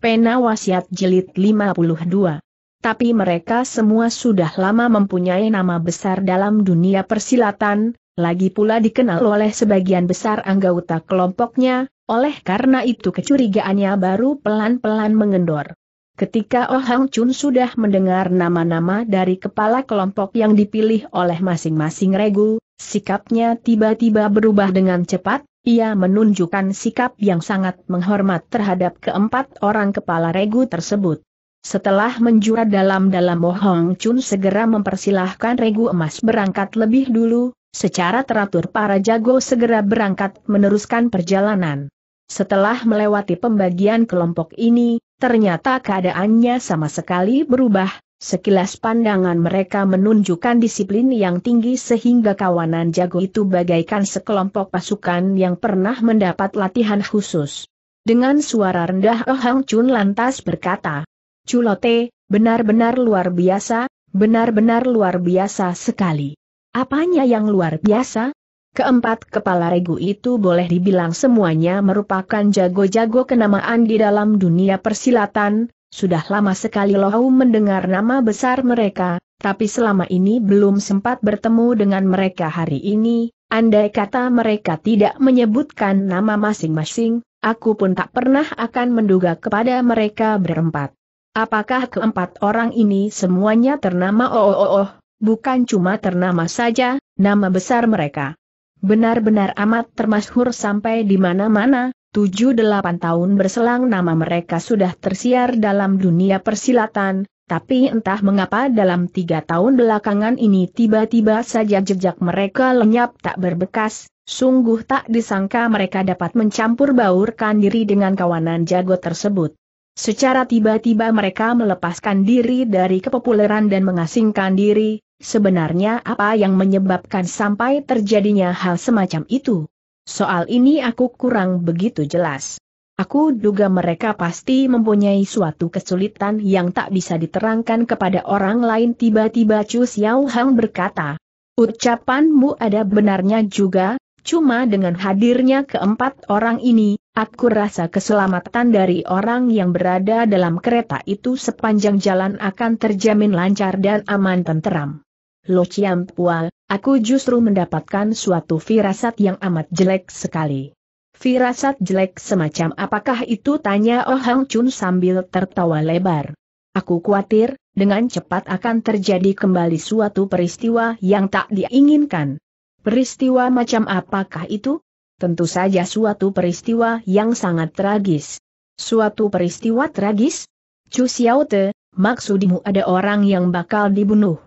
Pena Wasiat Jilid 52. Tapi mereka semua sudah lama mempunyai nama besar dalam dunia persilatan, lagi pula dikenal oleh sebagian besar anggota kelompoknya, oleh karena itu kecurigaannya baru pelan-pelan mengendor. Ketika Oh Hang Chun sudah mendengar nama-nama dari kepala kelompok yang dipilih oleh masing-masing regu, sikapnya tiba-tiba berubah dengan cepat, ia menunjukkan sikap yang sangat menghormat terhadap keempat orang kepala regu tersebut. Setelah menjura dalam-dalam Mo Hong Chun segera mempersilahkan regu emas berangkat lebih dulu, secara teratur para jago segera berangkat meneruskan perjalanan. Setelah melewati pembagian kelompok ini, ternyata keadaannya sama sekali berubah, Sekilas pandangan mereka menunjukkan disiplin yang tinggi sehingga kawanan jago itu bagaikan sekelompok pasukan yang pernah mendapat latihan khusus. Dengan suara rendah Oh Hang Chun lantas berkata, Culote, benar-benar luar biasa, benar-benar luar biasa sekali. Apanya yang luar biasa? Keempat kepala regu itu boleh dibilang semuanya merupakan jago-jago kenamaan di dalam dunia persilatan, sudah lama sekali Lohau mendengar nama besar mereka, tapi selama ini belum sempat bertemu dengan mereka hari ini, andai kata mereka tidak menyebutkan nama masing-masing, aku pun tak pernah akan menduga kepada mereka berempat. Apakah keempat orang ini semuanya ternama oh, oh, oh, bukan cuma ternama saja, nama besar mereka benar-benar amat termasyhur sampai di mana-mana, Tujuh delapan tahun berselang nama mereka sudah tersiar dalam dunia persilatan, tapi entah mengapa dalam tiga tahun belakangan ini tiba-tiba saja jejak mereka lenyap tak berbekas, sungguh tak disangka mereka dapat mencampur baurkan diri dengan kawanan jago tersebut. Secara tiba-tiba mereka melepaskan diri dari kepopuleran dan mengasingkan diri, sebenarnya apa yang menyebabkan sampai terjadinya hal semacam itu? Soal ini aku kurang begitu jelas. Aku duga mereka pasti mempunyai suatu kesulitan yang tak bisa diterangkan kepada orang lain tiba-tiba Chu Xiao Hang berkata. Ucapanmu ada benarnya juga, cuma dengan hadirnya keempat orang ini, aku rasa keselamatan dari orang yang berada dalam kereta itu sepanjang jalan akan terjamin lancar dan aman tenteram. Lo Ciampua, aku justru mendapatkan suatu firasat yang amat jelek sekali. Firasat jelek semacam apakah itu tanya Oh Hang Chun sambil tertawa lebar. Aku khawatir, dengan cepat akan terjadi kembali suatu peristiwa yang tak diinginkan. Peristiwa macam apakah itu? Tentu saja suatu peristiwa yang sangat tragis. Suatu peristiwa tragis? Chu Xiaote, maksudmu ada orang yang bakal dibunuh?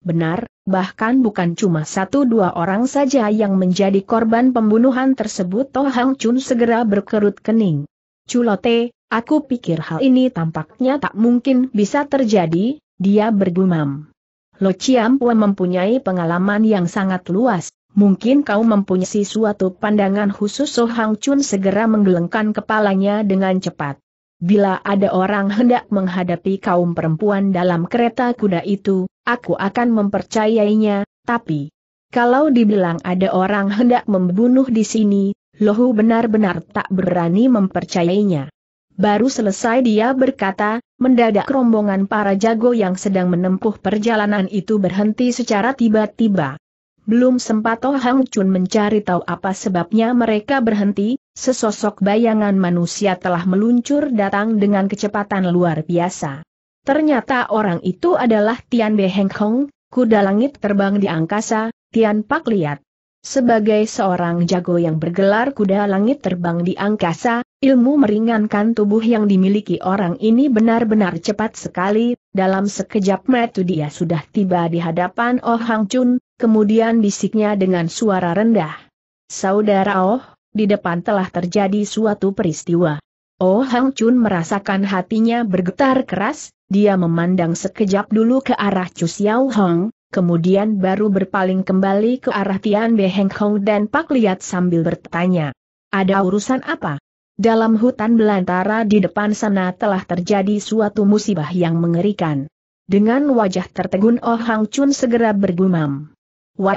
Benar, bahkan bukan cuma satu dua orang saja yang menjadi korban pembunuhan tersebut Toh Hang Chun segera berkerut kening. Culote, aku pikir hal ini tampaknya tak mungkin bisa terjadi, dia bergumam. Lo Chiam Pua mempunyai pengalaman yang sangat luas, mungkin kau mempunyai suatu pandangan khusus Toh Hang Chun segera menggelengkan kepalanya dengan cepat. Bila ada orang hendak menghadapi kaum perempuan dalam kereta kuda itu, aku akan mempercayainya, tapi kalau dibilang ada orang hendak membunuh di sini, Lohu benar-benar tak berani mempercayainya. Baru selesai dia berkata, mendadak rombongan para jago yang sedang menempuh perjalanan itu berhenti secara tiba-tiba. Belum sempat Toh Hang Chun mencari tahu apa sebabnya mereka berhenti, sesosok bayangan manusia telah meluncur datang dengan kecepatan luar biasa. Ternyata orang itu adalah Tian Be Heng Hong, kuda langit terbang di angkasa, Tian Pak Liat. Sebagai seorang jago yang bergelar kuda langit terbang di angkasa, ilmu meringankan tubuh yang dimiliki orang ini benar-benar cepat sekali, dalam sekejap metu dia sudah tiba di hadapan Oh Hang Chun, kemudian bisiknya dengan suara rendah. Saudara Oh, di depan telah terjadi suatu peristiwa. Oh Hang Chun merasakan hatinya bergetar keras, dia memandang sekejap dulu ke arah Chu Xiao Hong, kemudian baru berpaling kembali ke arah Tian Be Heng Hong dan Pak Liat sambil bertanya. Ada urusan apa? Dalam hutan belantara di depan sana telah terjadi suatu musibah yang mengerikan. Dengan wajah tertegun Oh Hang Chun segera bergumam. Wah,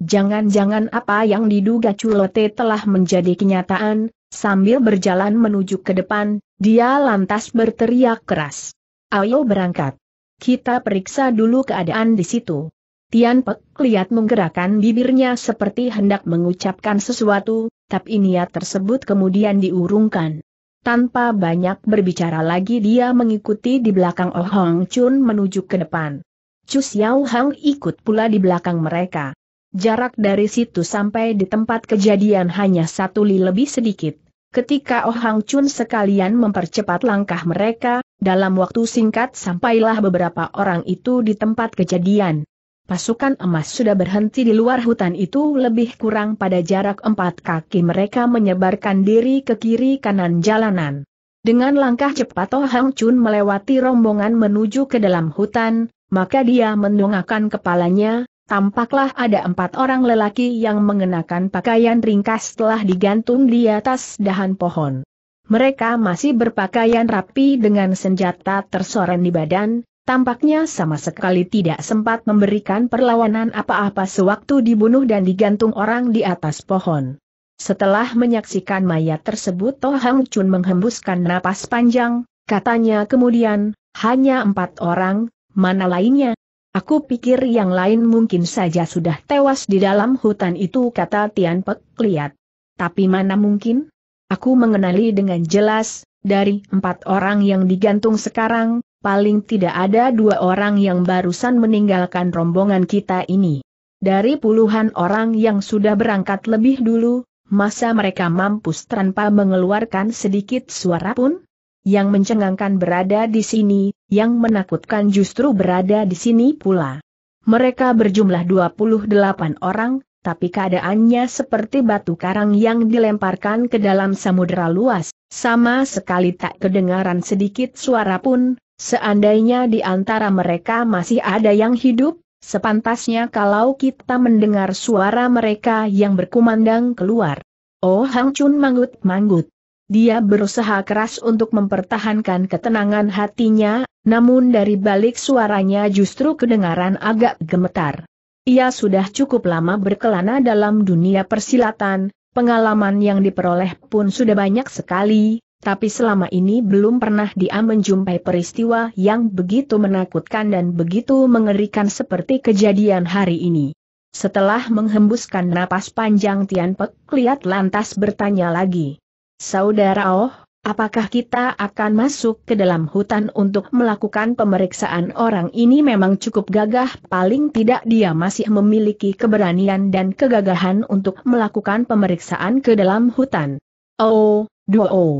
Jangan-jangan apa yang diduga culote telah menjadi kenyataan, sambil berjalan menuju ke depan, dia lantas berteriak keras. Ayo berangkat. Kita periksa dulu keadaan di situ. Tian Pek lihat menggerakkan bibirnya seperti hendak mengucapkan sesuatu, tapi niat tersebut kemudian diurungkan. Tanpa banyak berbicara lagi dia mengikuti di belakang Oh Hong Chun menuju ke depan. Chu Xiao Hang ikut pula di belakang mereka. Jarak dari situ sampai di tempat kejadian hanya satu li lebih sedikit. Ketika Oh Hang Chun sekalian mempercepat langkah mereka, dalam waktu singkat sampailah beberapa orang itu di tempat kejadian. Pasukan emas sudah berhenti di luar hutan itu lebih kurang pada jarak empat kaki mereka menyebarkan diri ke kiri kanan jalanan. Dengan langkah cepat Oh Hang Chun melewati rombongan menuju ke dalam hutan, maka dia mendongakkan kepalanya, tampaklah ada empat orang lelaki yang mengenakan pakaian ringkas telah digantung di atas dahan pohon. Mereka masih berpakaian rapi dengan senjata tersorot di badan, tampaknya sama sekali tidak sempat memberikan perlawanan apa-apa sewaktu dibunuh dan digantung orang di atas pohon. Setelah menyaksikan mayat tersebut Toh Hang Chun menghembuskan napas panjang, katanya kemudian, hanya empat orang, mana lainnya? Aku pikir yang lain mungkin saja sudah tewas di dalam hutan itu kata Tian Pek lihat. Tapi mana mungkin? Aku mengenali dengan jelas, dari empat orang yang digantung sekarang, paling tidak ada dua orang yang barusan meninggalkan rombongan kita ini. Dari puluhan orang yang sudah berangkat lebih dulu, masa mereka mampus tanpa mengeluarkan sedikit suara pun? Yang mencengangkan berada di sini, yang menakutkan justru berada di sini pula. Mereka berjumlah 28 orang, tapi keadaannya seperti batu karang yang dilemparkan ke dalam samudera luas, sama sekali tak kedengaran sedikit suara pun, seandainya di antara mereka masih ada yang hidup, sepantasnya kalau kita mendengar suara mereka yang berkumandang keluar. Oh Hang Chun manggut-manggut. Dia berusaha keras untuk mempertahankan ketenangan hatinya, namun dari balik suaranya justru kedengaran agak gemetar. Ia sudah cukup lama berkelana dalam dunia persilatan, pengalaman yang diperoleh pun sudah banyak sekali, tapi selama ini belum pernah dia menjumpai peristiwa yang begitu menakutkan dan begitu mengerikan seperti kejadian hari ini. Setelah menghembuskan napas panjang Tian Pek, lihat lantas bertanya lagi. Saudara Oh, Apakah kita akan masuk ke dalam hutan untuk melakukan pemeriksaan orang ini memang cukup gagah paling tidak dia masih memiliki keberanian dan kegagahan untuk melakukan pemeriksaan ke dalam hutan. Oh, duo. Oh.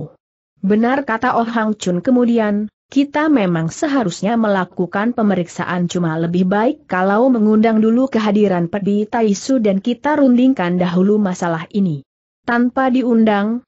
Benar kata Oh Hang Chun kemudian, kita memang seharusnya melakukan pemeriksaan cuma lebih baik kalau mengundang dulu kehadiran Pedi Taisu dan kita rundingkan dahulu masalah ini. Tanpa diundang,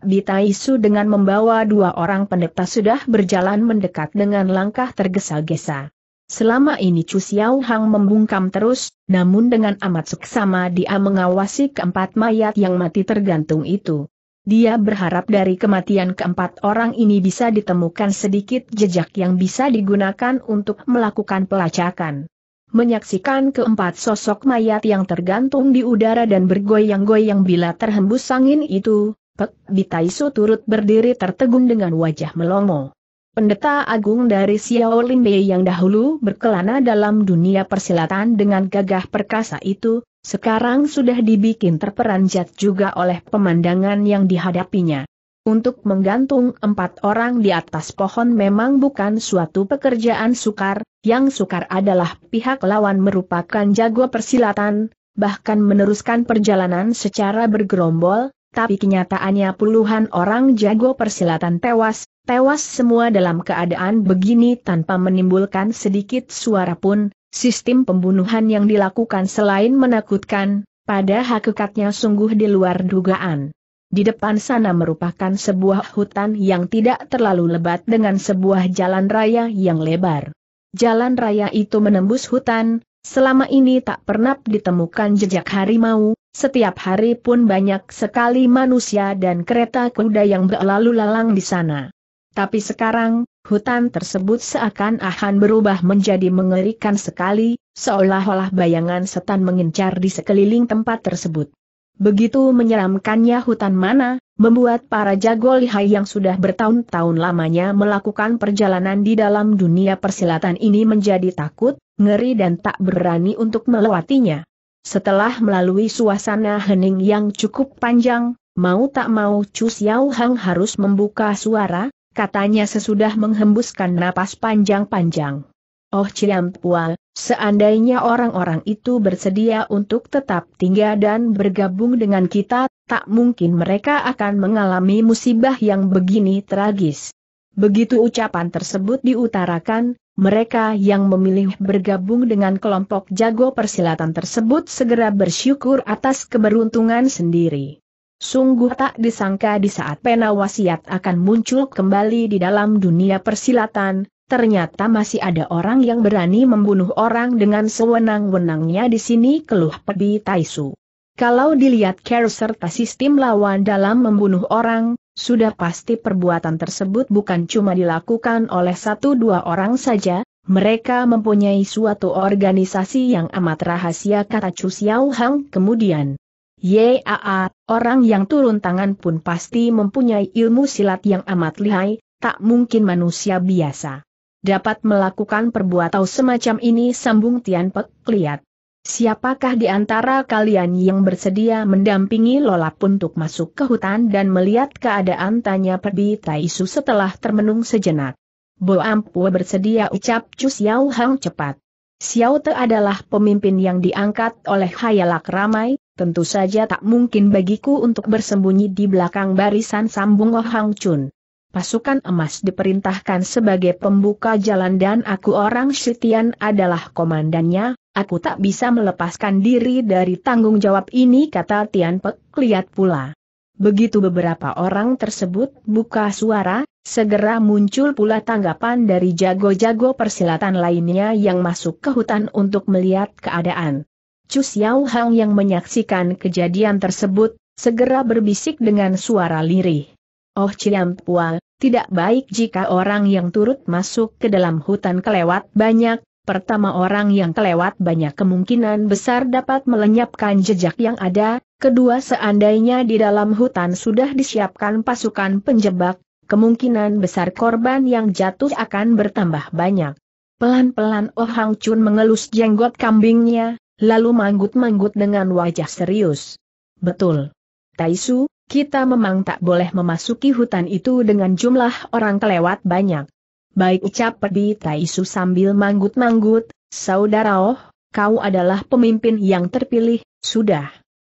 Bitaisu dengan membawa dua orang pendeta sudah berjalan mendekat dengan langkah tergesa-gesa. Selama ini Chu Xiao Hang membungkam terus, namun dengan amat seksama dia mengawasi keempat mayat yang mati tergantung itu. Dia berharap dari kematian keempat orang ini bisa ditemukan sedikit jejak yang bisa digunakan untuk melakukan pelacakan. Menyaksikan keempat sosok mayat yang tergantung di udara dan bergoyang-goyang bila terhembus angin itu, Pek Bitaiso turut berdiri tertegun dengan wajah melongo. Pendeta agung dari Xiaolin Bei yang dahulu berkelana dalam dunia persilatan dengan gagah perkasa itu, sekarang sudah dibikin terperanjat juga oleh pemandangan yang dihadapinya. Untuk menggantung empat orang di atas pohon memang bukan suatu pekerjaan sukar, yang sukar adalah pihak lawan merupakan jago persilatan, bahkan meneruskan perjalanan secara bergerombol, tapi kenyataannya puluhan orang jago persilatan tewas, tewas semua dalam keadaan begini tanpa menimbulkan sedikit suara pun, sistem pembunuhan yang dilakukan selain menakutkan, pada hakikatnya sungguh di luar dugaan. Di depan sana merupakan sebuah hutan yang tidak terlalu lebat dengan sebuah jalan raya yang lebar. Jalan raya itu menembus hutan, selama ini tak pernah ditemukan jejak harimau, setiap hari pun banyak sekali manusia dan kereta kuda yang berlalu lalang di sana. Tapi sekarang, hutan tersebut seakan-akan berubah menjadi mengerikan sekali, seolah-olah bayangan setan mengincar di sekeliling tempat tersebut. Begitu menyeramkannya hutan mana, membuat para jago lihai yang sudah bertahun-tahun lamanya melakukan perjalanan di dalam dunia persilatan ini menjadi takut, ngeri dan tak berani untuk melewatinya. Setelah melalui suasana hening yang cukup panjang, mau tak mau Chu Xiao harus membuka suara, katanya sesudah menghembuskan napas panjang-panjang. Oh Ciam Pua, seandainya orang-orang itu bersedia untuk tetap tinggal dan bergabung dengan kita, tak mungkin mereka akan mengalami musibah yang begini tragis. Begitu ucapan tersebut diutarakan, mereka yang memilih bergabung dengan kelompok jago persilatan tersebut segera bersyukur atas keberuntungan sendiri. Sungguh tak disangka di saat pena wasiat akan muncul kembali di dalam dunia persilatan, ternyata masih ada orang yang berani membunuh orang dengan sewenang-wenangnya di sini keluh Pebi Taisu. Kalau dilihat care serta sistem lawan dalam membunuh orang, sudah pasti perbuatan tersebut bukan cuma dilakukan oleh satu dua orang saja, mereka mempunyai suatu organisasi yang amat rahasia kata Chu Xiao Hang kemudian. Yaa, orang yang turun tangan pun pasti mempunyai ilmu silat yang amat lihai, tak mungkin manusia biasa. Dapat melakukan perbuatan semacam ini sambung Tian Pek lihat. Siapakah di antara kalian yang bersedia mendampingi Lolap untuk masuk ke hutan dan melihat keadaan tanya Perbi Taisu setelah termenung sejenak? Bo Ampua bersedia ucap Chu Xiao Hang cepat. Xiao Te adalah pemimpin yang diangkat oleh Hayalak ramai, tentu saja tak mungkin bagiku untuk bersembunyi di belakang barisan sambung Oh Hang Chun pasukan emas diperintahkan sebagai pembuka jalan dan aku orang Shitian adalah komandannya, aku tak bisa melepaskan diri dari tanggung jawab ini kata Tian Pek, lihat pula. Begitu beberapa orang tersebut buka suara, segera muncul pula tanggapan dari jago-jago persilatan lainnya yang masuk ke hutan untuk melihat keadaan. Chu Xiao Hang yang menyaksikan kejadian tersebut, segera berbisik dengan suara lirih. Oh Pual, tidak baik jika orang yang turut masuk ke dalam hutan kelewat banyak, pertama orang yang kelewat banyak kemungkinan besar dapat melenyapkan jejak yang ada, kedua seandainya di dalam hutan sudah disiapkan pasukan penjebak, kemungkinan besar korban yang jatuh akan bertambah banyak. Pelan-pelan Oh Hang Chun mengelus jenggot kambingnya, lalu manggut-manggut dengan wajah serius. Betul. Taisu, kita memang tak boleh memasuki hutan itu dengan jumlah orang kelewat banyak. Baik ucap Pedi Taisu sambil manggut-manggut, Saudara Oh, kau adalah pemimpin yang terpilih, sudah.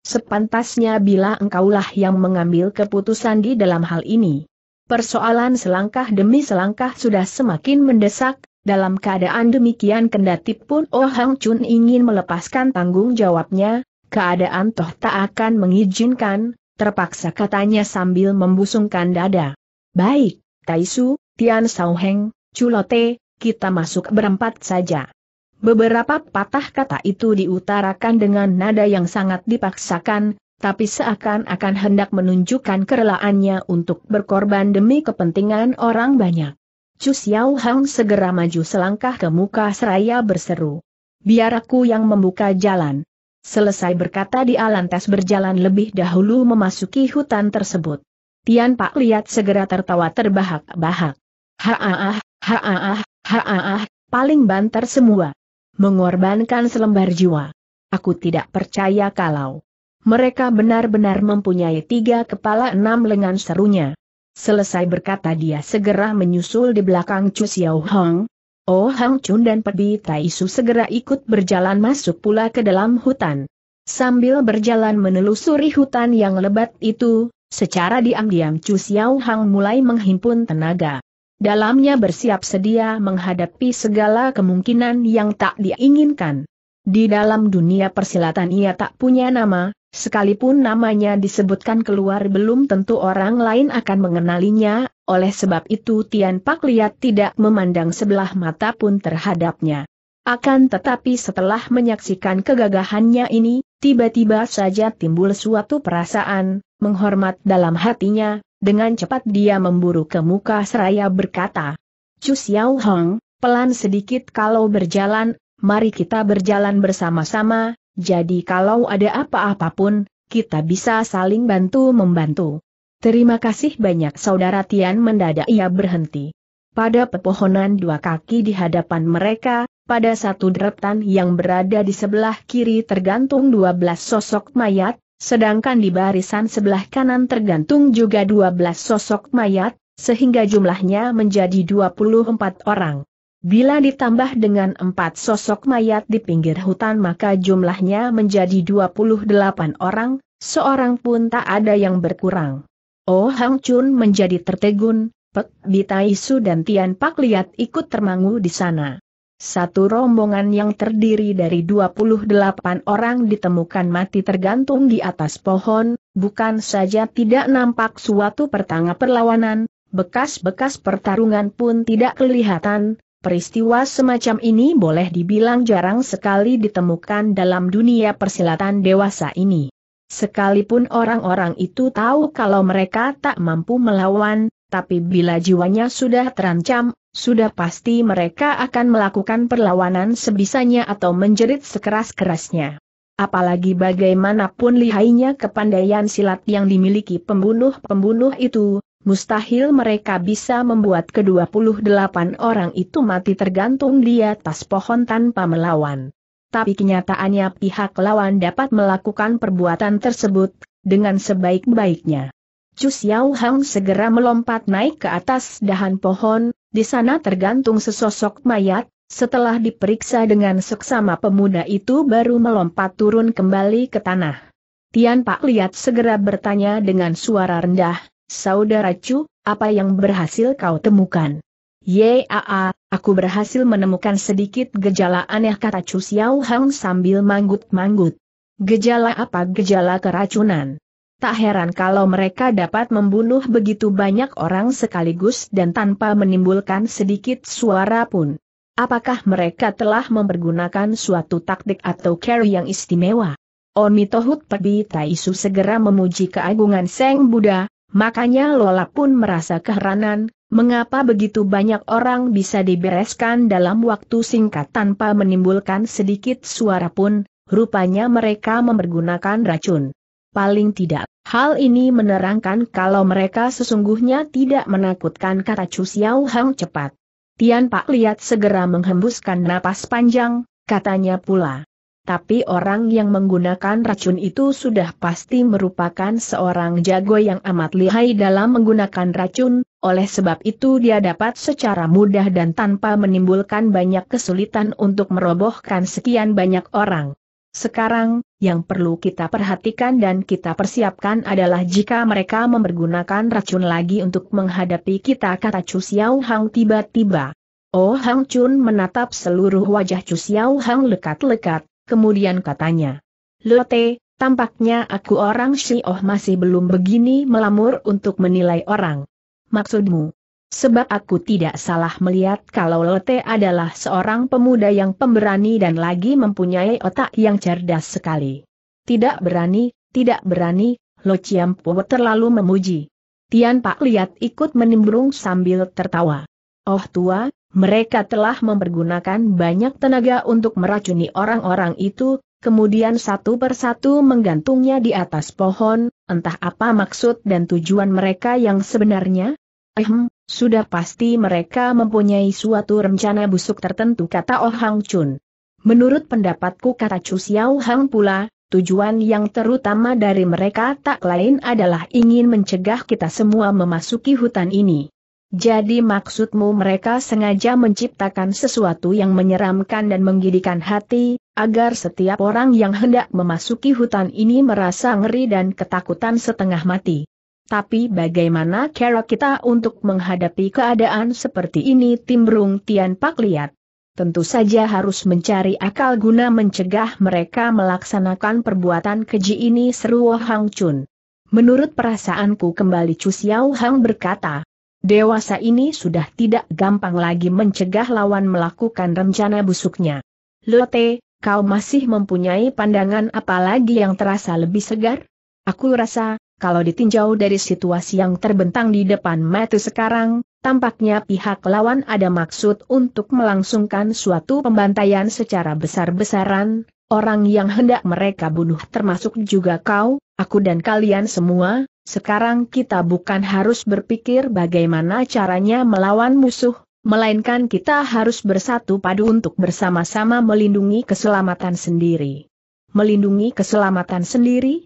Sepantasnya bila engkaulah yang mengambil keputusan di dalam hal ini. Persoalan selangkah demi selangkah sudah semakin mendesak, dalam keadaan demikian kendati pun Oh Hang Chun ingin melepaskan tanggung jawabnya, keadaan toh tak akan mengizinkan, terpaksa katanya sambil membusungkan dada. Baik, Taisu, Tian Sauheng, Culote, kita masuk berempat saja. Beberapa patah kata itu diutarakan dengan nada yang sangat dipaksakan, tapi seakan-akan hendak menunjukkan kerelaannya untuk berkorban demi kepentingan orang banyak. Chu Xiao Hang segera maju selangkah ke muka seraya berseru. Biar aku yang membuka jalan, Selesai berkata dia lantas berjalan lebih dahulu memasuki hutan tersebut. Tian Pak lihat segera tertawa terbahak-bahak. Haah, haah, haah, paling banter semua. Mengorbankan selembar jiwa. Aku tidak percaya kalau mereka benar-benar mempunyai tiga kepala enam lengan serunya. Selesai berkata dia segera menyusul di belakang Chu Xiao Hong, Oh Hang Chun dan Pedi Taisu segera ikut berjalan masuk pula ke dalam hutan. Sambil berjalan menelusuri hutan yang lebat itu, secara diam-diam Chu Xiao Hang mulai menghimpun tenaga. Dalamnya bersiap sedia menghadapi segala kemungkinan yang tak diinginkan. Di dalam dunia persilatan ia tak punya nama, Sekalipun namanya disebutkan keluar belum tentu orang lain akan mengenalinya, oleh sebab itu Tian Pak Liat tidak memandang sebelah mata pun terhadapnya. Akan tetapi setelah menyaksikan kegagahannya ini, tiba-tiba saja timbul suatu perasaan, menghormat dalam hatinya, dengan cepat dia memburu ke muka seraya berkata, Chu Xiao Hong, pelan sedikit kalau berjalan, mari kita berjalan bersama-sama, jadi kalau ada apa-apapun, kita bisa saling bantu-membantu. Terima kasih banyak saudara Tian mendadak ia berhenti. Pada pepohonan dua kaki di hadapan mereka, pada satu deretan yang berada di sebelah kiri tergantung dua belas sosok mayat, sedangkan di barisan sebelah kanan tergantung juga dua belas sosok mayat, sehingga jumlahnya menjadi dua puluh empat orang. Bila ditambah dengan empat sosok mayat di pinggir hutan maka jumlahnya menjadi 28 orang, seorang pun tak ada yang berkurang. Oh Hang Chun menjadi tertegun, Pek Bitaisu dan Tian Pak Liat ikut termangu di sana. Satu rombongan yang terdiri dari 28 orang ditemukan mati tergantung di atas pohon, bukan saja tidak nampak suatu pertanga perlawanan, bekas-bekas pertarungan pun tidak kelihatan, Peristiwa semacam ini boleh dibilang jarang sekali ditemukan dalam dunia persilatan dewasa ini. Sekalipun orang-orang itu tahu kalau mereka tak mampu melawan, tapi bila jiwanya sudah terancam, sudah pasti mereka akan melakukan perlawanan sebisanya atau menjerit sekeras-kerasnya. Apalagi bagaimanapun lihainya kepandaian silat yang dimiliki pembunuh-pembunuh itu, mustahil mereka bisa membuat ke-28 orang itu mati tergantung di atas pohon tanpa melawan. Tapi kenyataannya pihak lawan dapat melakukan perbuatan tersebut, dengan sebaik-baiknya. Chu Xiao Hang segera melompat naik ke atas dahan pohon, di sana tergantung sesosok mayat, setelah diperiksa dengan seksama pemuda itu baru melompat turun kembali ke tanah. Tian Pak Liat segera bertanya dengan suara rendah, Saudara Chu, apa yang berhasil kau temukan? Yaa, aku berhasil menemukan sedikit gejala aneh kata Chu Xiao Hang sambil manggut-manggut. Gejala apa gejala keracunan? Tak heran kalau mereka dapat membunuh begitu banyak orang sekaligus dan tanpa menimbulkan sedikit suara pun. Apakah mereka telah mempergunakan suatu taktik atau cara yang istimewa? Omitohut Pebi Taisu segera memuji keagungan Seng Buddha, Makanya Lola pun merasa keheranan, mengapa begitu banyak orang bisa dibereskan dalam waktu singkat tanpa menimbulkan sedikit suara pun, rupanya mereka mempergunakan racun. Paling tidak, hal ini menerangkan kalau mereka sesungguhnya tidak menakutkan kata Chu Xiao Hang cepat. Tian Pak lihat segera menghembuskan napas panjang, katanya pula, tapi orang yang menggunakan racun itu sudah pasti merupakan seorang jago yang amat lihai dalam menggunakan racun, oleh sebab itu dia dapat secara mudah dan tanpa menimbulkan banyak kesulitan untuk merobohkan sekian banyak orang. Sekarang, yang perlu kita perhatikan dan kita persiapkan adalah jika mereka mempergunakan racun lagi untuk menghadapi kita kata Chu Xiao Hang tiba-tiba. Oh Hang Chun menatap seluruh wajah Chu Xiao Hang lekat-lekat, kemudian katanya. Lote, tampaknya aku orang Oh masih belum begini melamur untuk menilai orang. Maksudmu? Sebab aku tidak salah melihat kalau Lote adalah seorang pemuda yang pemberani dan lagi mempunyai otak yang cerdas sekali. Tidak berani, tidak berani, Lo Chiampo terlalu memuji. Tian Pak lihat ikut menimbrung sambil tertawa. Oh tua, mereka telah mempergunakan banyak tenaga untuk meracuni orang-orang itu, kemudian satu persatu menggantungnya di atas pohon, entah apa maksud dan tujuan mereka yang sebenarnya? Ehm, sudah pasti mereka mempunyai suatu rencana busuk tertentu kata Oh Hang Chun. Menurut pendapatku kata Chu Xiao Hang pula, Tujuan yang terutama dari mereka tak lain adalah ingin mencegah kita semua memasuki hutan ini. Jadi maksudmu mereka sengaja menciptakan sesuatu yang menyeramkan dan menggidikan hati, agar setiap orang yang hendak memasuki hutan ini merasa ngeri dan ketakutan setengah mati. Tapi bagaimana cara kita untuk menghadapi keadaan seperti ini timbrung Tian Pak Liat? Tentu saja harus mencari akal guna mencegah mereka melaksanakan perbuatan keji ini seru Hang Chun. Menurut perasaanku kembali Chu Xiao Hang berkata, Dewasa ini sudah tidak gampang lagi mencegah lawan melakukan rencana busuknya. Lote, kau masih mempunyai pandangan apa lagi yang terasa lebih segar? Aku rasa, kalau ditinjau dari situasi yang terbentang di depan mata sekarang, tampaknya pihak lawan ada maksud untuk melangsungkan suatu pembantaian secara besar-besaran, orang yang hendak mereka bunuh termasuk juga kau, aku dan kalian semua, sekarang kita bukan harus berpikir bagaimana caranya melawan musuh, melainkan kita harus bersatu padu untuk bersama-sama melindungi keselamatan sendiri. Melindungi keselamatan sendiri?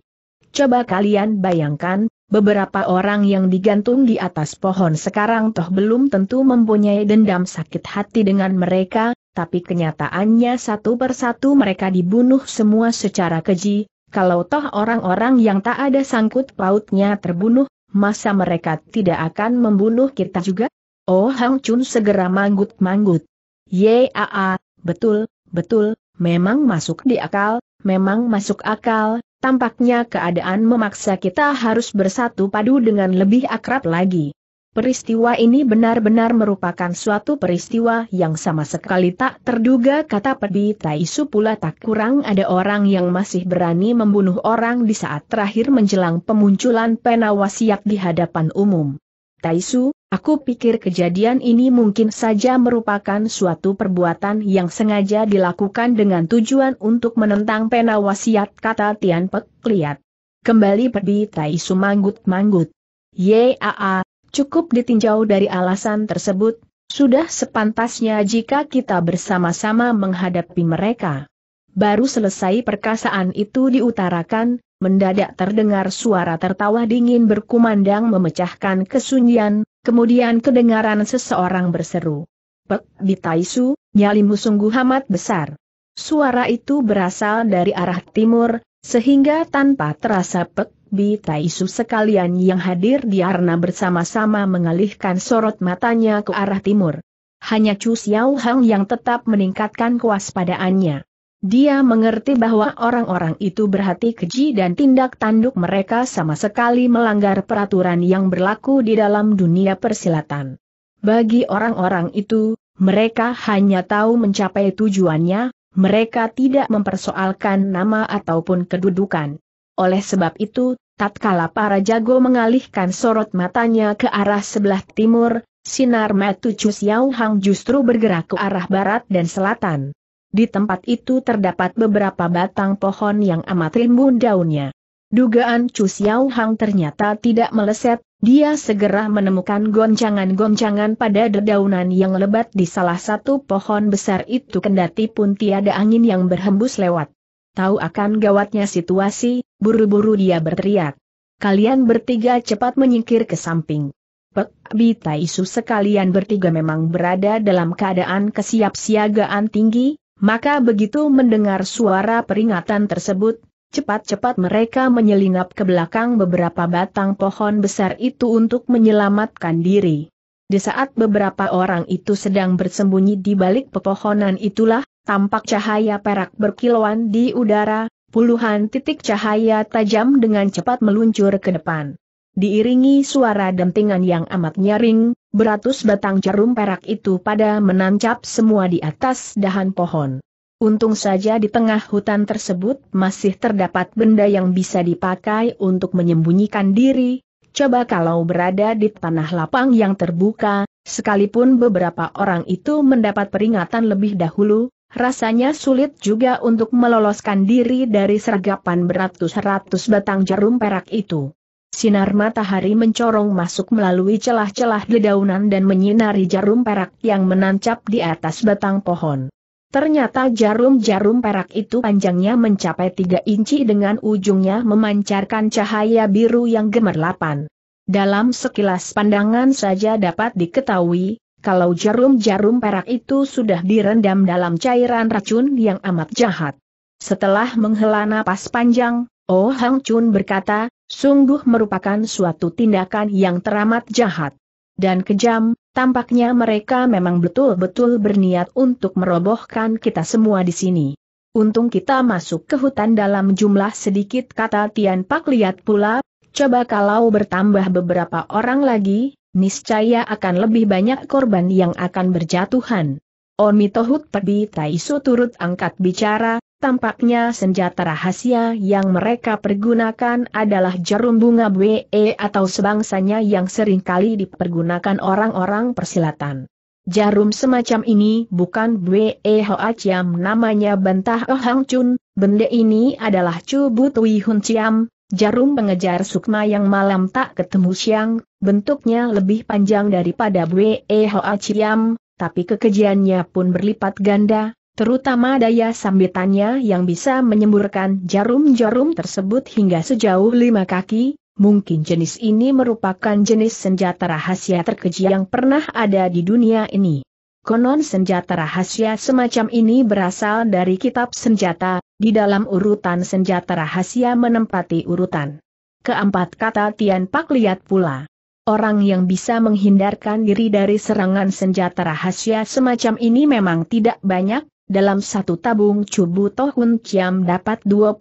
Coba kalian bayangkan, beberapa orang yang digantung di atas pohon sekarang toh belum tentu mempunyai dendam sakit hati dengan mereka, tapi kenyataannya satu persatu mereka dibunuh semua secara keji, kalau toh orang-orang yang tak ada sangkut pautnya terbunuh, masa mereka tidak akan membunuh kita juga? Oh Hang Chun segera manggut-manggut. Yaa, betul, betul, memang masuk di akal, memang masuk akal, tampaknya keadaan memaksa kita harus bersatu padu dengan lebih akrab lagi. Peristiwa ini benar-benar merupakan suatu peristiwa yang sama sekali tak terduga kata Pedi Taisu pula tak kurang ada orang yang masih berani membunuh orang di saat terakhir menjelang pemunculan penawasiat di hadapan umum. Taisu, aku pikir kejadian ini mungkin saja merupakan suatu perbuatan yang sengaja dilakukan dengan tujuan untuk menentang penawasiat kata Tian Pek Liat. Kembali Pedi Taisu manggut-manggut. Yaa Cukup ditinjau dari alasan tersebut, sudah sepantasnya jika kita bersama-sama menghadapi mereka. Baru selesai perkasaan itu diutarakan, mendadak terdengar suara tertawa dingin berkumandang memecahkan kesunyian, kemudian kedengaran seseorang berseru. Pek, bitaisu, nyalimu sungguh amat besar. Suara itu berasal dari arah timur, sehingga tanpa terasa Pek Bi Taisu sekalian yang hadir di arna bersama-sama mengalihkan sorot matanya ke arah timur. Hanya Chu Xiao Hang yang tetap meningkatkan kewaspadaannya. Dia mengerti bahwa orang-orang itu berhati keji dan tindak tanduk mereka sama sekali melanggar peraturan yang berlaku di dalam dunia persilatan. Bagi orang-orang itu, mereka hanya tahu mencapai tujuannya, mereka tidak mempersoalkan nama ataupun kedudukan. Oleh sebab itu, tatkala para jago mengalihkan sorot matanya ke arah sebelah timur, sinar mata Chu justru bergerak ke arah barat dan selatan. Di tempat itu terdapat beberapa batang pohon yang amat rimbun daunnya. Dugaan Chu ternyata tidak meleset, dia segera menemukan goncangan-goncangan pada dedaunan yang lebat di salah satu pohon besar itu kendati pun tiada angin yang berhembus lewat. Tahu akan gawatnya situasi, buru-buru dia berteriak. Kalian bertiga cepat menyingkir ke samping. Pek Bita Isu sekalian bertiga memang berada dalam keadaan kesiapsiagaan tinggi, maka begitu mendengar suara peringatan tersebut, Cepat-cepat mereka menyelinap ke belakang beberapa batang pohon besar itu untuk menyelamatkan diri. Di saat beberapa orang itu sedang bersembunyi di balik pepohonan itulah, tampak cahaya perak berkilauan di udara, puluhan titik cahaya tajam dengan cepat meluncur ke depan. Diiringi suara dentingan yang amat nyaring, beratus batang jarum perak itu pada menancap semua di atas dahan pohon. Untung saja di tengah hutan tersebut masih terdapat benda yang bisa dipakai untuk menyembunyikan diri, coba kalau berada di tanah lapang yang terbuka, sekalipun beberapa orang itu mendapat peringatan lebih dahulu, rasanya sulit juga untuk meloloskan diri dari sergapan beratus-ratus batang jarum perak itu. Sinar matahari mencorong masuk melalui celah-celah dedaunan dan menyinari jarum perak yang menancap di atas batang pohon. Ternyata jarum-jarum perak itu panjangnya mencapai tiga inci dengan ujungnya memancarkan cahaya biru yang gemerlapan. Dalam sekilas pandangan saja dapat diketahui, kalau jarum-jarum perak itu sudah direndam dalam cairan racun yang amat jahat. Setelah menghela napas panjang, Oh Hang Chun berkata, sungguh merupakan suatu tindakan yang teramat jahat dan kejam, tampaknya mereka memang betul-betul berniat untuk merobohkan kita semua di sini. Untung kita masuk ke hutan dalam jumlah sedikit kata Tian Pak lihat pula, coba kalau bertambah beberapa orang lagi, niscaya akan lebih banyak korban yang akan berjatuhan. Omi Tohut Pedi Taisu turut angkat bicara, Tampaknya senjata rahasia yang mereka pergunakan adalah jarum bunga BE atau sebangsanya yang seringkali dipergunakan orang-orang persilatan. Jarum semacam ini bukan BE Hoa Chiam namanya bentah Oh Hang Chun, benda ini adalah Chu Butui Hun Chiam, jarum pengejar sukma yang malam tak ketemu siang, bentuknya lebih panjang daripada BE Hoa Chiam, tapi kekejiannya pun berlipat ganda, terutama daya sambitannya yang bisa menyemburkan jarum-jarum tersebut hingga sejauh lima kaki, mungkin jenis ini merupakan jenis senjata rahasia terkeji yang pernah ada di dunia ini. Konon senjata rahasia semacam ini berasal dari kitab senjata, di dalam urutan senjata rahasia menempati urutan. Keempat kata Tian Pak lihat pula. Orang yang bisa menghindarkan diri dari serangan senjata rahasia semacam ini memang tidak banyak, dalam satu tabung cubu Tohun Ciam dapat 25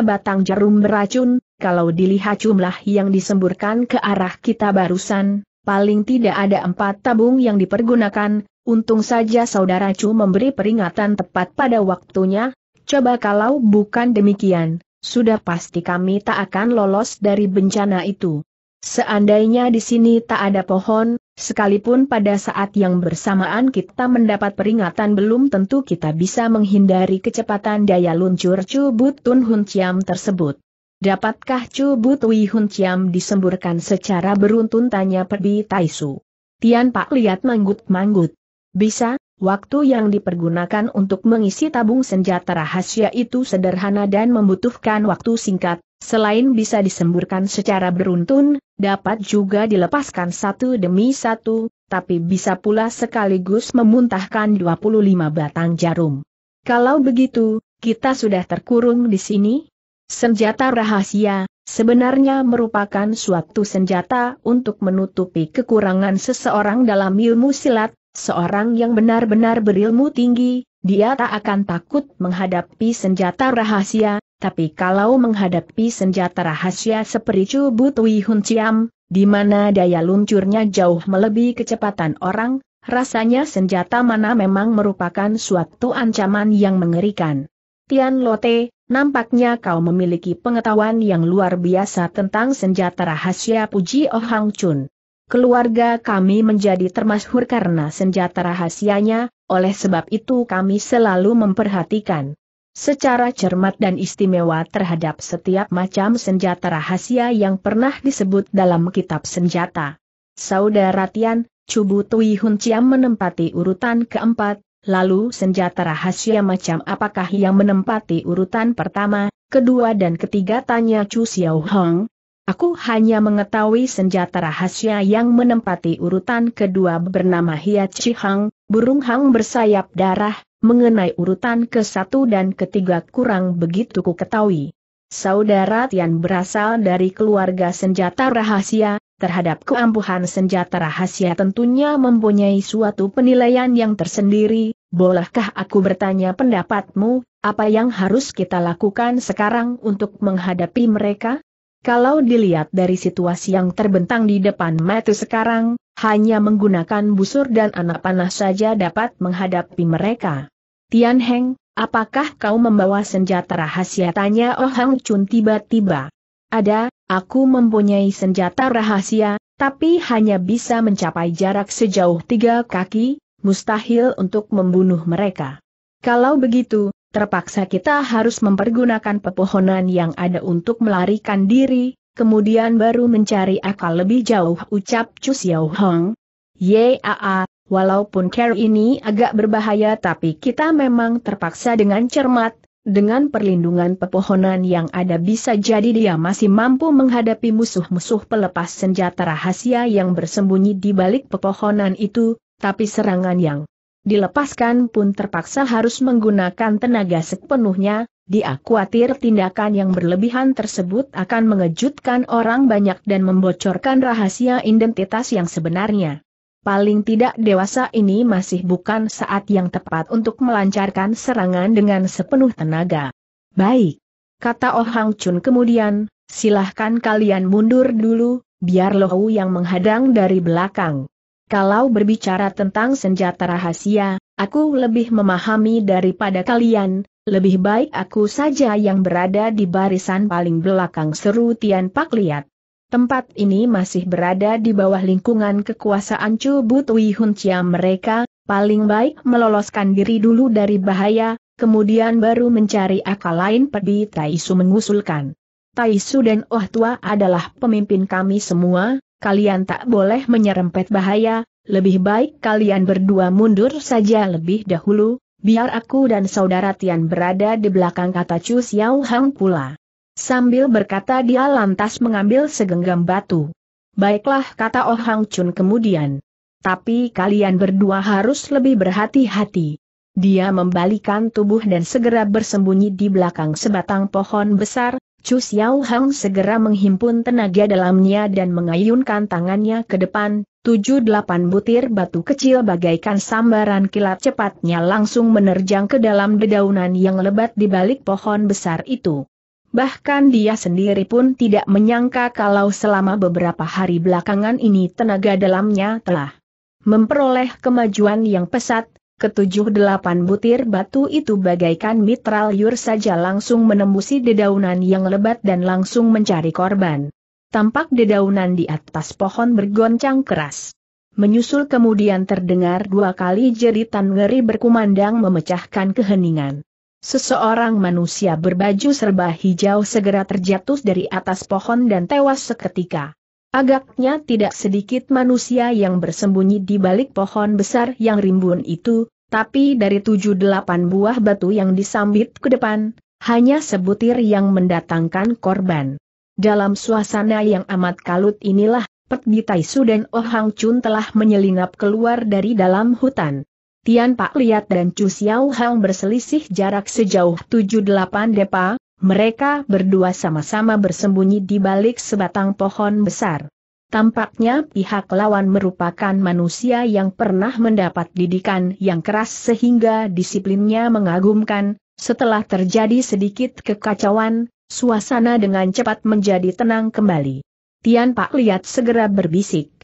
batang jarum beracun, kalau dilihat jumlah yang disemburkan ke arah kita barusan, paling tidak ada empat tabung yang dipergunakan, untung saja saudara Cu memberi peringatan tepat pada waktunya, coba kalau bukan demikian, sudah pasti kami tak akan lolos dari bencana itu. Seandainya di sini tak ada pohon, Sekalipun pada saat yang bersamaan kita mendapat peringatan belum tentu kita bisa menghindari kecepatan daya luncur cubut Tun Hun Chiam tersebut. Dapatkah cubut Butui Hun Chiam disemburkan secara beruntun tanya Perbi Taisu. Tian Pak lihat manggut-manggut. Bisa, waktu yang dipergunakan untuk mengisi tabung senjata rahasia itu sederhana dan membutuhkan waktu singkat, Selain bisa disemburkan secara beruntun, dapat juga dilepaskan satu demi satu, tapi bisa pula sekaligus memuntahkan 25 batang jarum. Kalau begitu, kita sudah terkurung di sini? Senjata rahasia, sebenarnya merupakan suatu senjata untuk menutupi kekurangan seseorang dalam ilmu silat, seorang yang benar-benar berilmu tinggi, dia tak akan takut menghadapi senjata rahasia, tapi kalau menghadapi senjata rahasia seperti Chu Butui Hun Chiam, di mana daya luncurnya jauh melebihi kecepatan orang, rasanya senjata mana memang merupakan suatu ancaman yang mengerikan. Tian Lote, nampaknya kau memiliki pengetahuan yang luar biasa tentang senjata rahasia Puji Oh Hang Chun. Keluarga kami menjadi termasyhur karena senjata rahasianya, oleh sebab itu kami selalu memperhatikan secara cermat dan istimewa terhadap setiap macam senjata rahasia yang pernah disebut dalam kitab senjata. Saudara Tian, Cubu Tui Hun Chiam menempati urutan keempat, lalu senjata rahasia macam apakah yang menempati urutan pertama, kedua dan ketiga tanya Chu Xiao Hong. Aku hanya mengetahui senjata rahasia yang menempati urutan kedua bernama Hia Chi Hang, burung hang bersayap darah, mengenai urutan ke-1 dan ke-3 kurang begitu ku ketahui. Saudara Tian berasal dari keluarga senjata rahasia, terhadap keampuhan senjata rahasia tentunya mempunyai suatu penilaian yang tersendiri, bolehkah aku bertanya pendapatmu, apa yang harus kita lakukan sekarang untuk menghadapi mereka? Kalau dilihat dari situasi yang terbentang di depan mata sekarang, hanya menggunakan busur dan anak panah saja dapat menghadapi mereka. Tian Heng, apakah kau membawa senjata rahasia? Tanya Oh Hang Chun tiba-tiba. Ada, aku mempunyai senjata rahasia, tapi hanya bisa mencapai jarak sejauh tiga kaki, mustahil untuk membunuh mereka. Kalau begitu, terpaksa kita harus mempergunakan pepohonan yang ada untuk melarikan diri, kemudian baru mencari akal lebih jauh ucap Chu Xiao Hong. Yaa, Walaupun care ini agak berbahaya tapi kita memang terpaksa dengan cermat, dengan perlindungan pepohonan yang ada bisa jadi dia masih mampu menghadapi musuh-musuh pelepas senjata rahasia yang bersembunyi di balik pepohonan itu, tapi serangan yang dilepaskan pun terpaksa harus menggunakan tenaga sepenuhnya, dia khawatir tindakan yang berlebihan tersebut akan mengejutkan orang banyak dan membocorkan rahasia identitas yang sebenarnya paling tidak dewasa ini masih bukan saat yang tepat untuk melancarkan serangan dengan sepenuh tenaga. Baik, kata Oh Hang Chun kemudian, silahkan kalian mundur dulu, biar Hu yang menghadang dari belakang. Kalau berbicara tentang senjata rahasia, aku lebih memahami daripada kalian, lebih baik aku saja yang berada di barisan paling belakang seru Tian Pak Liat. Tempat ini masih berada di bawah lingkungan kekuasaan Chu Butui Hun Chia mereka, paling baik meloloskan diri dulu dari bahaya, kemudian baru mencari akal lain Pedi Taisu mengusulkan. Taisu dan Oh Tua adalah pemimpin kami semua, kalian tak boleh menyerempet bahaya, lebih baik kalian berdua mundur saja lebih dahulu, biar aku dan saudara Tian berada di belakang kata Chu Xiao Hang pula. Sambil berkata dia lantas mengambil segenggam batu. Baiklah kata Oh Hang Chun kemudian. Tapi kalian berdua harus lebih berhati-hati. Dia membalikan tubuh dan segera bersembunyi di belakang sebatang pohon besar, Chu Xiao Hang segera menghimpun tenaga dalamnya dan mengayunkan tangannya ke depan, tujuh delapan butir batu kecil bagaikan sambaran kilat cepatnya langsung menerjang ke dalam dedaunan yang lebat di balik pohon besar itu. Bahkan dia sendiri pun tidak menyangka kalau selama beberapa hari belakangan ini tenaga dalamnya telah memperoleh kemajuan yang pesat, ketujuh delapan butir batu itu bagaikan mitral yur saja langsung menembusi dedaunan yang lebat dan langsung mencari korban. Tampak dedaunan di atas pohon bergoncang keras. Menyusul kemudian terdengar dua kali jeritan ngeri berkumandang memecahkan keheningan. Seseorang manusia berbaju serba hijau segera terjatuh dari atas pohon dan tewas seketika. Agaknya tidak sedikit manusia yang bersembunyi di balik pohon besar yang rimbun itu, tapi dari tujuh delapan buah batu yang disambit ke depan, hanya sebutir yang mendatangkan korban. Dalam suasana yang amat kalut inilah, Pet Bitaisu dan Oh Hang Chun telah menyelinap keluar dari dalam hutan. Tian Pak Liat dan Chu Xiao Hang berselisih jarak sejauh 7-8 depa, mereka berdua sama-sama bersembunyi di balik sebatang pohon besar. Tampaknya pihak lawan merupakan manusia yang pernah mendapat didikan yang keras sehingga disiplinnya mengagumkan, setelah terjadi sedikit kekacauan, suasana dengan cepat menjadi tenang kembali. Tian Pak Liat segera berbisik.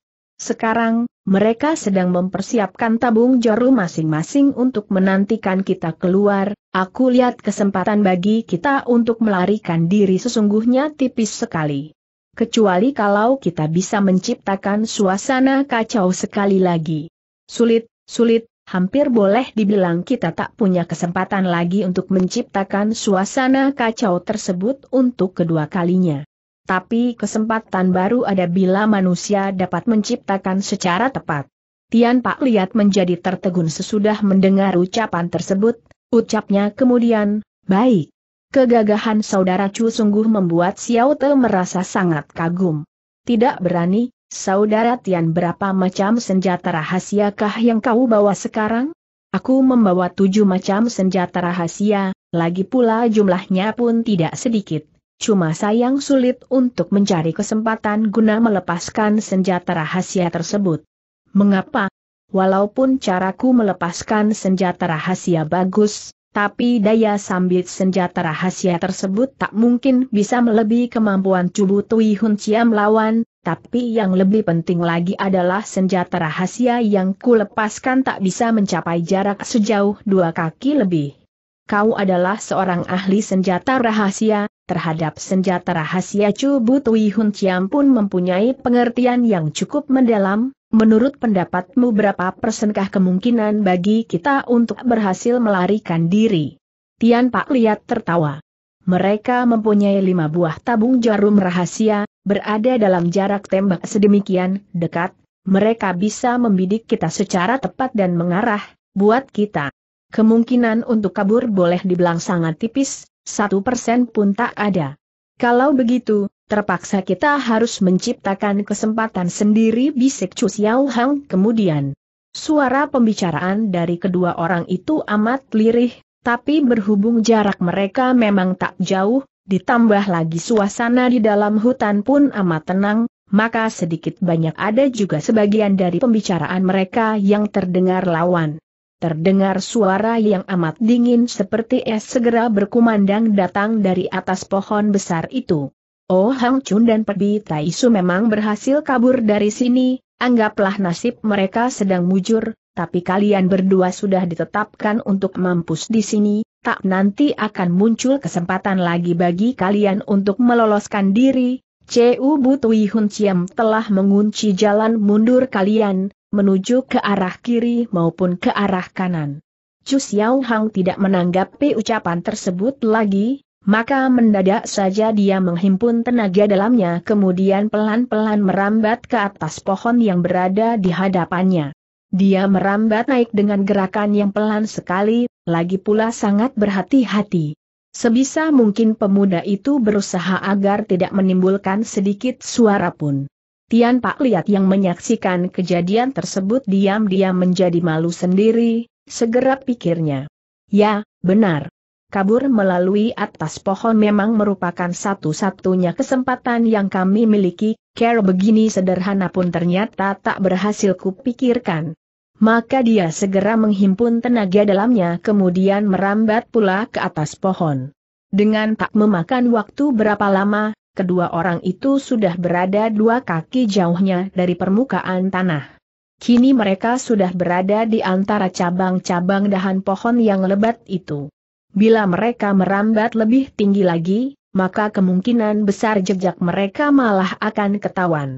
Sekarang, mereka sedang mempersiapkan tabung jarum masing-masing untuk menantikan kita keluar, aku lihat kesempatan bagi kita untuk melarikan diri sesungguhnya tipis sekali. Kecuali kalau kita bisa menciptakan suasana kacau sekali lagi. Sulit, sulit, hampir boleh dibilang kita tak punya kesempatan lagi untuk menciptakan suasana kacau tersebut untuk kedua kalinya tapi kesempatan baru ada bila manusia dapat menciptakan secara tepat. Tian Pak Liat menjadi tertegun sesudah mendengar ucapan tersebut, ucapnya kemudian, baik. Kegagahan saudara Chu sungguh membuat Xiao Te merasa sangat kagum. Tidak berani, saudara Tian berapa macam senjata rahasiakah yang kau bawa sekarang? Aku membawa tujuh macam senjata rahasia, lagi pula jumlahnya pun tidak sedikit cuma sayang sulit untuk mencari kesempatan guna melepaskan senjata rahasia tersebut. Mengapa? Walaupun caraku melepaskan senjata rahasia bagus, tapi daya sambit senjata rahasia tersebut tak mungkin bisa melebihi kemampuan cubu Tui Hun Ciam lawan, tapi yang lebih penting lagi adalah senjata rahasia yang kulepaskan tak bisa mencapai jarak sejauh dua kaki lebih. Kau adalah seorang ahli senjata rahasia, Terhadap senjata rahasia Chu Butui Hun Chiam pun mempunyai pengertian yang cukup mendalam, menurut pendapatmu berapa persenkah kemungkinan bagi kita untuk berhasil melarikan diri? Tian Pak Liat tertawa. Mereka mempunyai lima buah tabung jarum rahasia, berada dalam jarak tembak sedemikian dekat, mereka bisa membidik kita secara tepat dan mengarah, buat kita. Kemungkinan untuk kabur boleh dibilang sangat tipis, satu persen pun tak ada. Kalau begitu, terpaksa kita harus menciptakan kesempatan sendiri bisik Chu Xiao Hang kemudian. Suara pembicaraan dari kedua orang itu amat lirih, tapi berhubung jarak mereka memang tak jauh, ditambah lagi suasana di dalam hutan pun amat tenang, maka sedikit banyak ada juga sebagian dari pembicaraan mereka yang terdengar lawan. Terdengar suara yang amat dingin seperti es segera berkumandang datang dari atas pohon besar itu. Oh Hang Chun dan Pebi Taisu memang berhasil kabur dari sini, anggaplah nasib mereka sedang mujur, tapi kalian berdua sudah ditetapkan untuk mampus di sini, tak nanti akan muncul kesempatan lagi bagi kalian untuk meloloskan diri. Cu Butui Hun Ciam telah mengunci jalan mundur kalian, menuju ke arah kiri maupun ke arah kanan. Chu Xiao Hang tidak menanggapi ucapan tersebut lagi, maka mendadak saja dia menghimpun tenaga dalamnya kemudian pelan-pelan merambat ke atas pohon yang berada di hadapannya. Dia merambat naik dengan gerakan yang pelan sekali, lagi pula sangat berhati-hati. Sebisa mungkin pemuda itu berusaha agar tidak menimbulkan sedikit suara pun. Tian Pak Liat yang menyaksikan kejadian tersebut diam-diam menjadi malu sendiri, segera pikirnya. Ya, benar. Kabur melalui atas pohon memang merupakan satu-satunya kesempatan yang kami miliki, care begini sederhana pun ternyata tak berhasil kupikirkan. Maka dia segera menghimpun tenaga dalamnya kemudian merambat pula ke atas pohon. Dengan tak memakan waktu berapa lama, kedua orang itu sudah berada dua kaki jauhnya dari permukaan tanah. Kini mereka sudah berada di antara cabang-cabang dahan pohon yang lebat itu. Bila mereka merambat lebih tinggi lagi, maka kemungkinan besar jejak mereka malah akan ketahuan.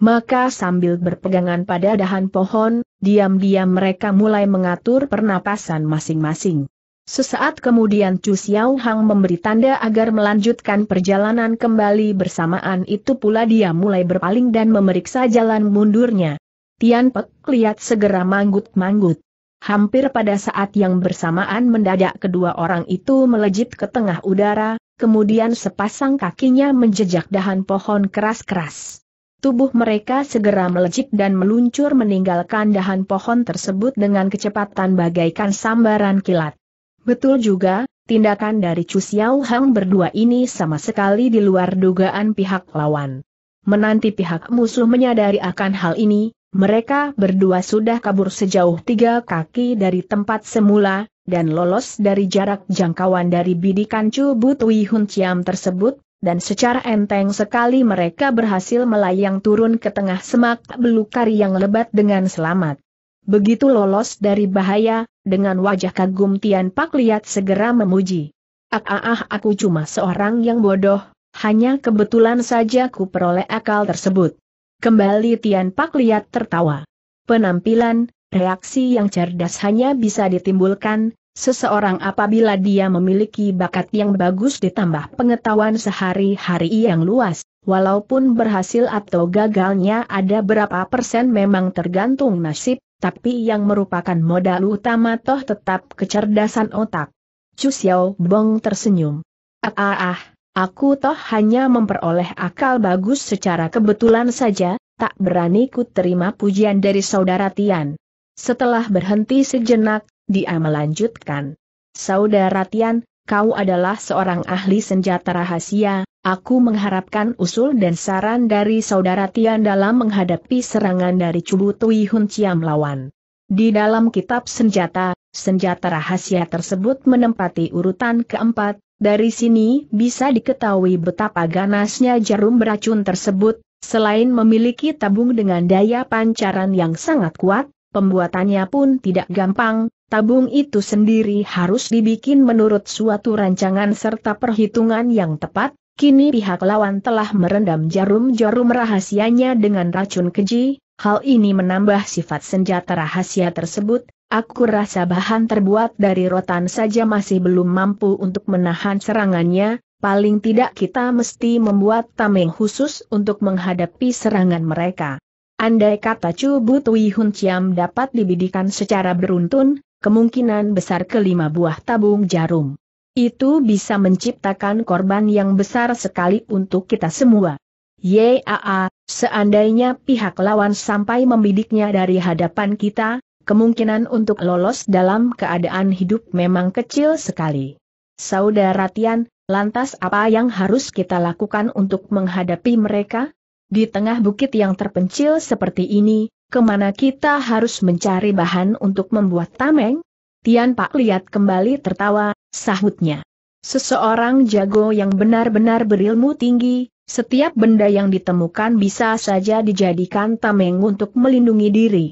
Maka sambil berpegangan pada dahan pohon, diam-diam mereka mulai mengatur pernapasan masing-masing. Sesaat kemudian Chu Xiao Hang memberi tanda agar melanjutkan perjalanan kembali bersamaan itu pula dia mulai berpaling dan memeriksa jalan mundurnya. Tian Pek lihat segera manggut-manggut. Hampir pada saat yang bersamaan mendadak kedua orang itu melejit ke tengah udara, kemudian sepasang kakinya menjejak dahan pohon keras-keras. Tubuh mereka segera melejit dan meluncur meninggalkan dahan pohon tersebut dengan kecepatan bagaikan sambaran kilat. Betul juga, tindakan dari Chu Xiao Hang berdua ini sama sekali di luar dugaan pihak lawan. Menanti pihak musuh menyadari akan hal ini, mereka berdua sudah kabur sejauh tiga kaki dari tempat semula, dan lolos dari jarak jangkauan dari bidikan Chu Butui Hun Chiam tersebut, dan secara enteng sekali mereka berhasil melayang turun ke tengah semak belukar yang lebat dengan selamat. Begitu lolos dari bahaya, dengan wajah kagum Tian Pak Liat segera memuji. Ah, ah, ah aku cuma seorang yang bodoh, hanya kebetulan saja ku peroleh akal tersebut. Kembali Tian Pak Liat tertawa. Penampilan, reaksi yang cerdas hanya bisa ditimbulkan, seseorang apabila dia memiliki bakat yang bagus ditambah pengetahuan sehari-hari yang luas, walaupun berhasil atau gagalnya ada berapa persen memang tergantung nasib, tapi yang merupakan modal utama toh tetap kecerdasan otak. Chu Xiao Bong tersenyum. Ah ah ah, aku toh hanya memperoleh akal bagus secara kebetulan saja, tak berani ku terima pujian dari saudara Tian. Setelah berhenti sejenak, dia melanjutkan. Saudara Tian, kau adalah seorang ahli senjata rahasia, Aku mengharapkan usul dan saran dari Saudara Tian dalam menghadapi serangan dari Cubu Tui Hun Chiam lawan. Di dalam kitab senjata, senjata rahasia tersebut menempati urutan keempat, dari sini bisa diketahui betapa ganasnya jarum beracun tersebut, selain memiliki tabung dengan daya pancaran yang sangat kuat, pembuatannya pun tidak gampang, tabung itu sendiri harus dibikin menurut suatu rancangan serta perhitungan yang tepat, Kini pihak lawan telah merendam jarum-jarum rahasianya dengan racun keji, hal ini menambah sifat senjata rahasia tersebut, aku rasa bahan terbuat dari rotan saja masih belum mampu untuk menahan serangannya, paling tidak kita mesti membuat tameng khusus untuk menghadapi serangan mereka. Andai kata Cubu Tui Hun Chiam dapat dibidikan secara beruntun, kemungkinan besar kelima buah tabung jarum itu bisa menciptakan korban yang besar sekali untuk kita semua. YAA, seandainya pihak lawan sampai membidiknya dari hadapan kita, kemungkinan untuk lolos dalam keadaan hidup memang kecil sekali. Saudara Tian, lantas apa yang harus kita lakukan untuk menghadapi mereka? Di tengah bukit yang terpencil seperti ini, kemana kita harus mencari bahan untuk membuat tameng? Tian Pak lihat kembali tertawa, sahutnya. Seseorang jago yang benar-benar berilmu tinggi, setiap benda yang ditemukan bisa saja dijadikan tameng untuk melindungi diri.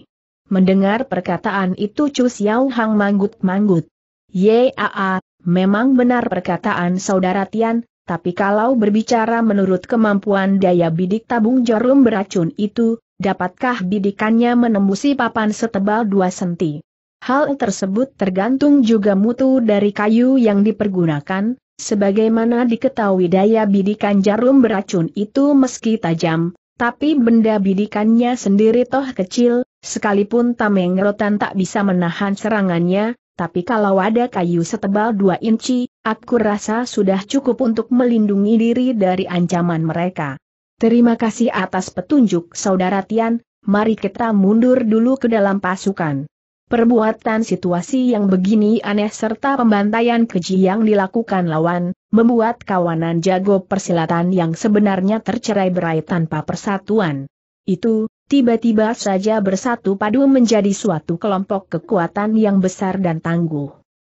Mendengar perkataan itu Chu Xiao Hang manggut-manggut. Yaa, memang benar perkataan saudara Tian, tapi kalau berbicara menurut kemampuan daya bidik tabung jarum beracun itu, dapatkah bidikannya menembusi papan setebal dua senti? Hal tersebut tergantung juga mutu dari kayu yang dipergunakan, sebagaimana diketahui daya bidikan jarum beracun itu meski tajam, tapi benda bidikannya sendiri toh kecil, sekalipun tameng rotan tak bisa menahan serangannya, tapi kalau ada kayu setebal 2 inci, aku rasa sudah cukup untuk melindungi diri dari ancaman mereka. Terima kasih atas petunjuk Saudara Tian, mari kita mundur dulu ke dalam pasukan. Perbuatan situasi yang begini aneh serta pembantaian keji yang dilakukan lawan, membuat kawanan jago persilatan yang sebenarnya tercerai berai tanpa persatuan. Itu, tiba-tiba saja bersatu padu menjadi suatu kelompok kekuatan yang besar dan tangguh.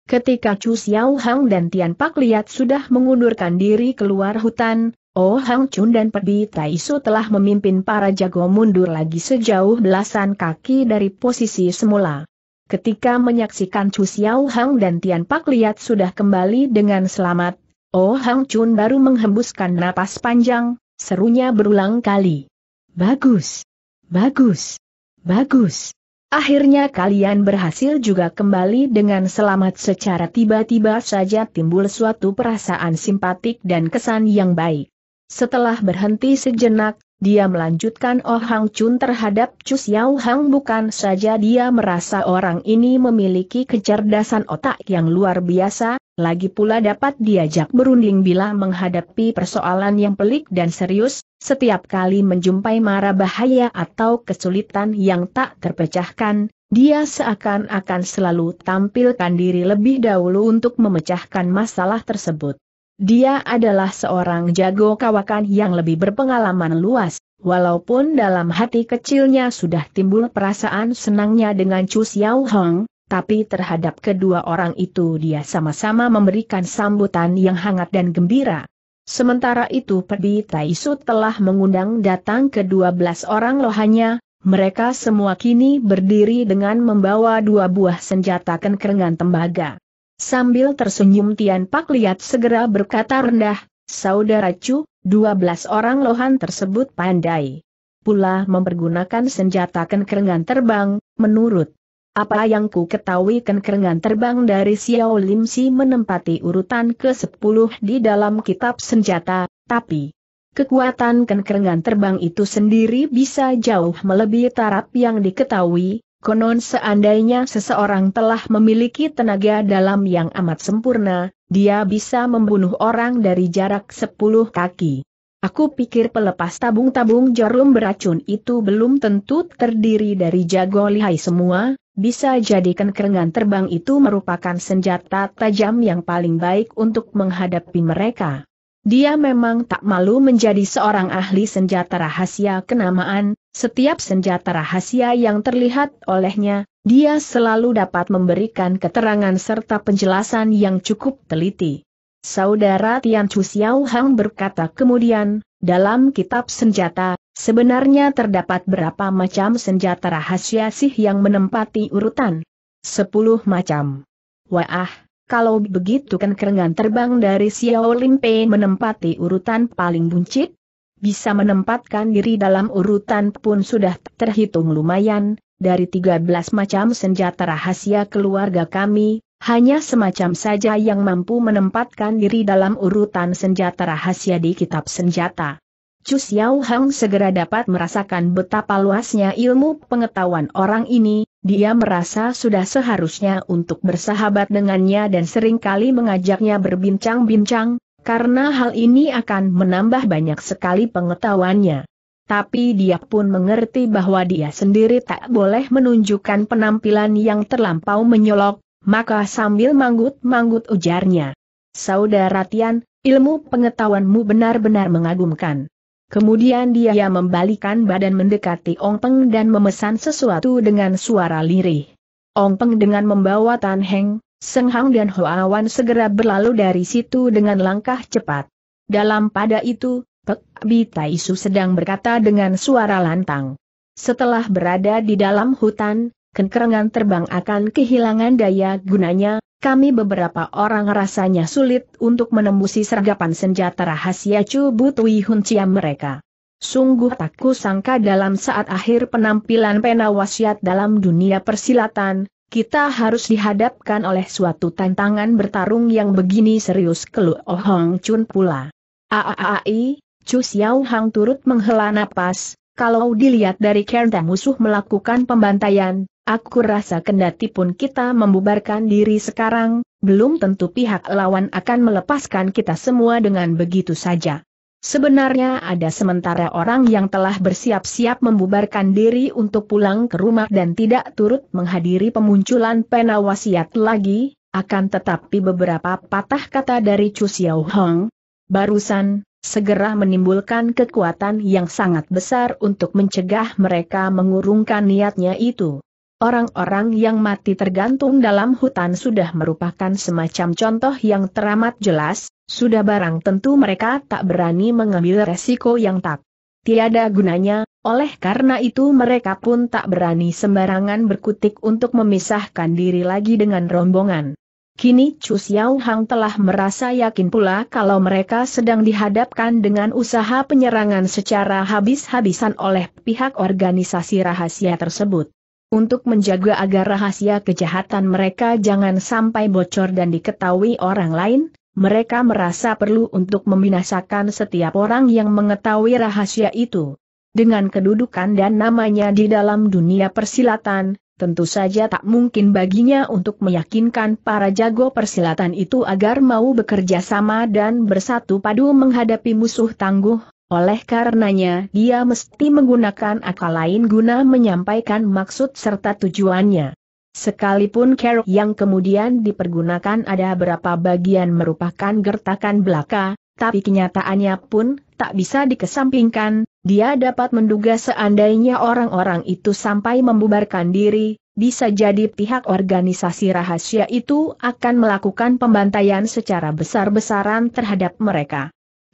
Ketika Chu Xiao Hang dan Tian Pak Liat sudah mengundurkan diri keluar hutan, Oh Hang Chun dan Pebi Taisu telah memimpin para jago mundur lagi sejauh belasan kaki dari posisi semula. Ketika menyaksikan Chu Xiao Hang dan Tian Pak Liat sudah kembali dengan selamat, Oh Hang Chun baru menghembuskan napas panjang, serunya berulang kali. Bagus! Bagus! Bagus! Akhirnya kalian berhasil juga kembali dengan selamat secara tiba-tiba saja timbul suatu perasaan simpatik dan kesan yang baik. Setelah berhenti sejenak, dia melanjutkan Oh Hang Chun terhadap Chu Xiao Hang bukan saja dia merasa orang ini memiliki kecerdasan otak yang luar biasa, lagi pula dapat diajak berunding bila menghadapi persoalan yang pelik dan serius, setiap kali menjumpai mara bahaya atau kesulitan yang tak terpecahkan, dia seakan-akan selalu tampilkan diri lebih dahulu untuk memecahkan masalah tersebut. Dia adalah seorang jago kawakan yang lebih berpengalaman luas, walaupun dalam hati kecilnya sudah timbul perasaan senangnya dengan Chu Xiao Hong, tapi terhadap kedua orang itu dia sama-sama memberikan sambutan yang hangat dan gembira. Sementara itu Pedi Taisu telah mengundang datang kedua belas orang lohannya. mereka semua kini berdiri dengan membawa dua buah senjata kenkrengan tembaga. Sambil tersenyum Tian Pak Liat segera berkata rendah, Saudara Chu, 12 orang lohan tersebut pandai. Pula mempergunakan senjata kenkerengan terbang, menurut apa yang ku ketahui kenkerengan terbang dari Xiao Lim Si menempati urutan ke-10 di dalam kitab senjata, tapi kekuatan kenkerengan terbang itu sendiri bisa jauh melebihi taraf yang diketahui, Konon seandainya seseorang telah memiliki tenaga dalam yang amat sempurna, dia bisa membunuh orang dari jarak sepuluh kaki. Aku pikir pelepas tabung-tabung jarum beracun itu belum tentu terdiri dari jago lihai semua, bisa jadikan kerengan terbang itu merupakan senjata tajam yang paling baik untuk menghadapi mereka. Dia memang tak malu menjadi seorang ahli senjata rahasia kenamaan, setiap senjata rahasia yang terlihat olehnya, dia selalu dapat memberikan keterangan serta penjelasan yang cukup teliti. Saudara Tian Chu Xiao Hang berkata kemudian, dalam kitab senjata, sebenarnya terdapat berapa macam senjata rahasia sih yang menempati urutan? Sepuluh macam. Wah, kalau begitu kan kerengan terbang dari Xiao Limpe menempati urutan paling buncit, bisa menempatkan diri dalam urutan pun sudah terhitung lumayan, dari 13 macam senjata rahasia keluarga kami, hanya semacam saja yang mampu menempatkan diri dalam urutan senjata rahasia di kitab senjata. Chu Xiao Hang segera dapat merasakan betapa luasnya ilmu pengetahuan orang ini, dia merasa sudah seharusnya untuk bersahabat dengannya dan seringkali mengajaknya berbincang-bincang, karena hal ini akan menambah banyak sekali pengetahuannya. Tapi dia pun mengerti bahwa dia sendiri tak boleh menunjukkan penampilan yang terlampau menyolok, maka sambil manggut-manggut ujarnya. Saudara Tian, ilmu pengetahuanmu benar-benar mengagumkan. Kemudian dia membalikan badan mendekati Ong Peng dan memesan sesuatu dengan suara lirih. Ong Peng dengan membawa Tan Heng, Seng Hang dan Hoa Wan segera berlalu dari situ dengan langkah cepat. Dalam pada itu, Pek Bi Taisu sedang berkata dengan suara lantang. Setelah berada di dalam hutan, kekerengan terbang akan kehilangan daya gunanya, kami beberapa orang rasanya sulit untuk menembusi sergapan senjata rahasia Cubu Tui Hun mereka. Sungguh tak kusangka dalam saat akhir penampilan pena wasiat dalam dunia persilatan, kita harus dihadapkan oleh suatu tantangan bertarung yang begini serius keluh oh Hong Chun pula. Aaai, Chu Xiao Hang turut menghela napas, kalau dilihat dari kerta musuh melakukan pembantaian, Aku rasa kendati pun kita membubarkan diri sekarang, belum tentu pihak lawan akan melepaskan kita semua dengan begitu saja. Sebenarnya ada sementara orang yang telah bersiap-siap membubarkan diri untuk pulang ke rumah dan tidak turut menghadiri pemunculan pena wasiat lagi, akan tetapi beberapa patah kata dari Chu Xiao Hong barusan segera menimbulkan kekuatan yang sangat besar untuk mencegah mereka mengurungkan niatnya itu. Orang-orang yang mati tergantung dalam hutan sudah merupakan semacam contoh yang teramat jelas, sudah barang tentu mereka tak berani mengambil resiko yang tak tiada gunanya, oleh karena itu mereka pun tak berani sembarangan berkutik untuk memisahkan diri lagi dengan rombongan. Kini Chu Xiao Hang telah merasa yakin pula kalau mereka sedang dihadapkan dengan usaha penyerangan secara habis-habisan oleh pihak organisasi rahasia tersebut untuk menjaga agar rahasia kejahatan mereka jangan sampai bocor dan diketahui orang lain, mereka merasa perlu untuk membinasakan setiap orang yang mengetahui rahasia itu. Dengan kedudukan dan namanya di dalam dunia persilatan, tentu saja tak mungkin baginya untuk meyakinkan para jago persilatan itu agar mau bekerja sama dan bersatu padu menghadapi musuh tangguh, oleh karenanya dia mesti menggunakan akal lain guna menyampaikan maksud serta tujuannya. Sekalipun kerok yang kemudian dipergunakan ada berapa bagian merupakan gertakan belaka, tapi kenyataannya pun tak bisa dikesampingkan, dia dapat menduga seandainya orang-orang itu sampai membubarkan diri, bisa jadi pihak organisasi rahasia itu akan melakukan pembantaian secara besar-besaran terhadap mereka.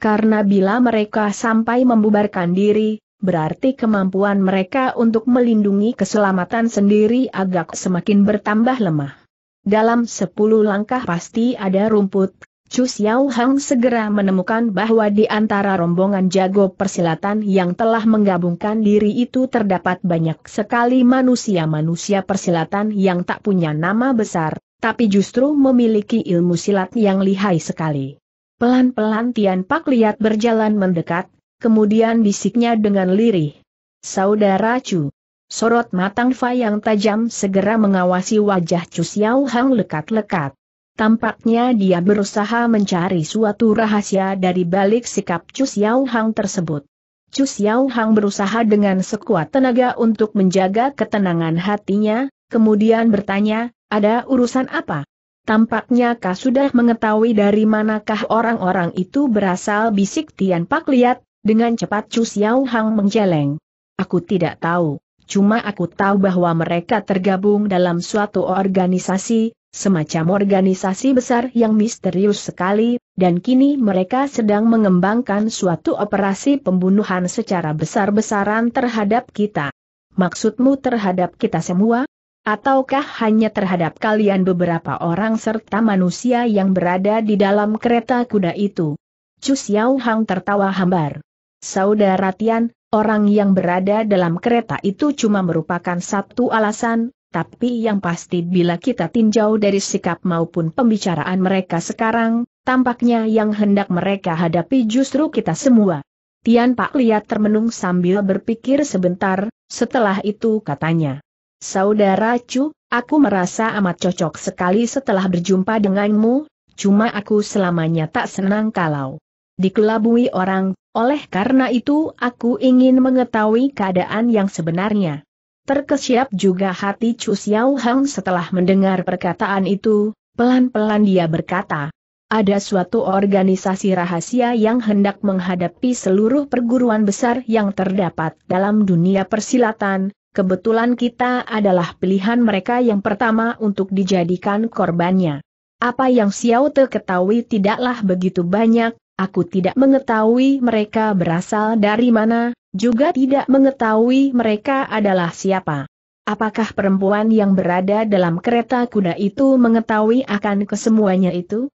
Karena bila mereka sampai membubarkan diri, berarti kemampuan mereka untuk melindungi keselamatan sendiri agak semakin bertambah lemah. Dalam sepuluh langkah pasti ada rumput, Chu Xiao Hang segera menemukan bahwa di antara rombongan jago persilatan yang telah menggabungkan diri itu terdapat banyak sekali manusia-manusia persilatan yang tak punya nama besar, tapi justru memiliki ilmu silat yang lihai sekali. Pelan-pelan Tian Pak lihat berjalan mendekat, kemudian bisiknya dengan lirih. Saudara Chu. Sorot matang Fa yang tajam segera mengawasi wajah Chu Xiao Hang lekat-lekat. Tampaknya dia berusaha mencari suatu rahasia dari balik sikap Chu Xiao Hang tersebut. Chu Xiao Hang berusaha dengan sekuat tenaga untuk menjaga ketenangan hatinya, kemudian bertanya, ada urusan apa? Tampaknya kau sudah mengetahui dari manakah orang-orang itu berasal bisik Tian Pak lihat, dengan cepat Chu Xiao Hang menjeleng. Aku tidak tahu, cuma aku tahu bahwa mereka tergabung dalam suatu organisasi, semacam organisasi besar yang misterius sekali, dan kini mereka sedang mengembangkan suatu operasi pembunuhan secara besar-besaran terhadap kita. Maksudmu terhadap kita semua? Ataukah hanya terhadap kalian beberapa orang serta manusia yang berada di dalam kereta kuda itu? Chu Xiao Hang tertawa hambar. Saudara Tian, orang yang berada dalam kereta itu cuma merupakan satu alasan, tapi yang pasti bila kita tinjau dari sikap maupun pembicaraan mereka sekarang, tampaknya yang hendak mereka hadapi justru kita semua. Tian Pak Liat termenung sambil berpikir sebentar, setelah itu katanya. Saudara Chu, aku merasa amat cocok sekali setelah berjumpa denganmu, cuma aku selamanya tak senang kalau dikelabui orang, oleh karena itu aku ingin mengetahui keadaan yang sebenarnya. Terkesiap juga hati Chu Xiao Hang setelah mendengar perkataan itu, pelan-pelan dia berkata, ada suatu organisasi rahasia yang hendak menghadapi seluruh perguruan besar yang terdapat dalam dunia persilatan, kebetulan kita adalah pilihan mereka yang pertama untuk dijadikan korbannya. Apa yang Xiao Te ketahui tidaklah begitu banyak, aku tidak mengetahui mereka berasal dari mana, juga tidak mengetahui mereka adalah siapa. Apakah perempuan yang berada dalam kereta kuda itu mengetahui akan kesemuanya itu?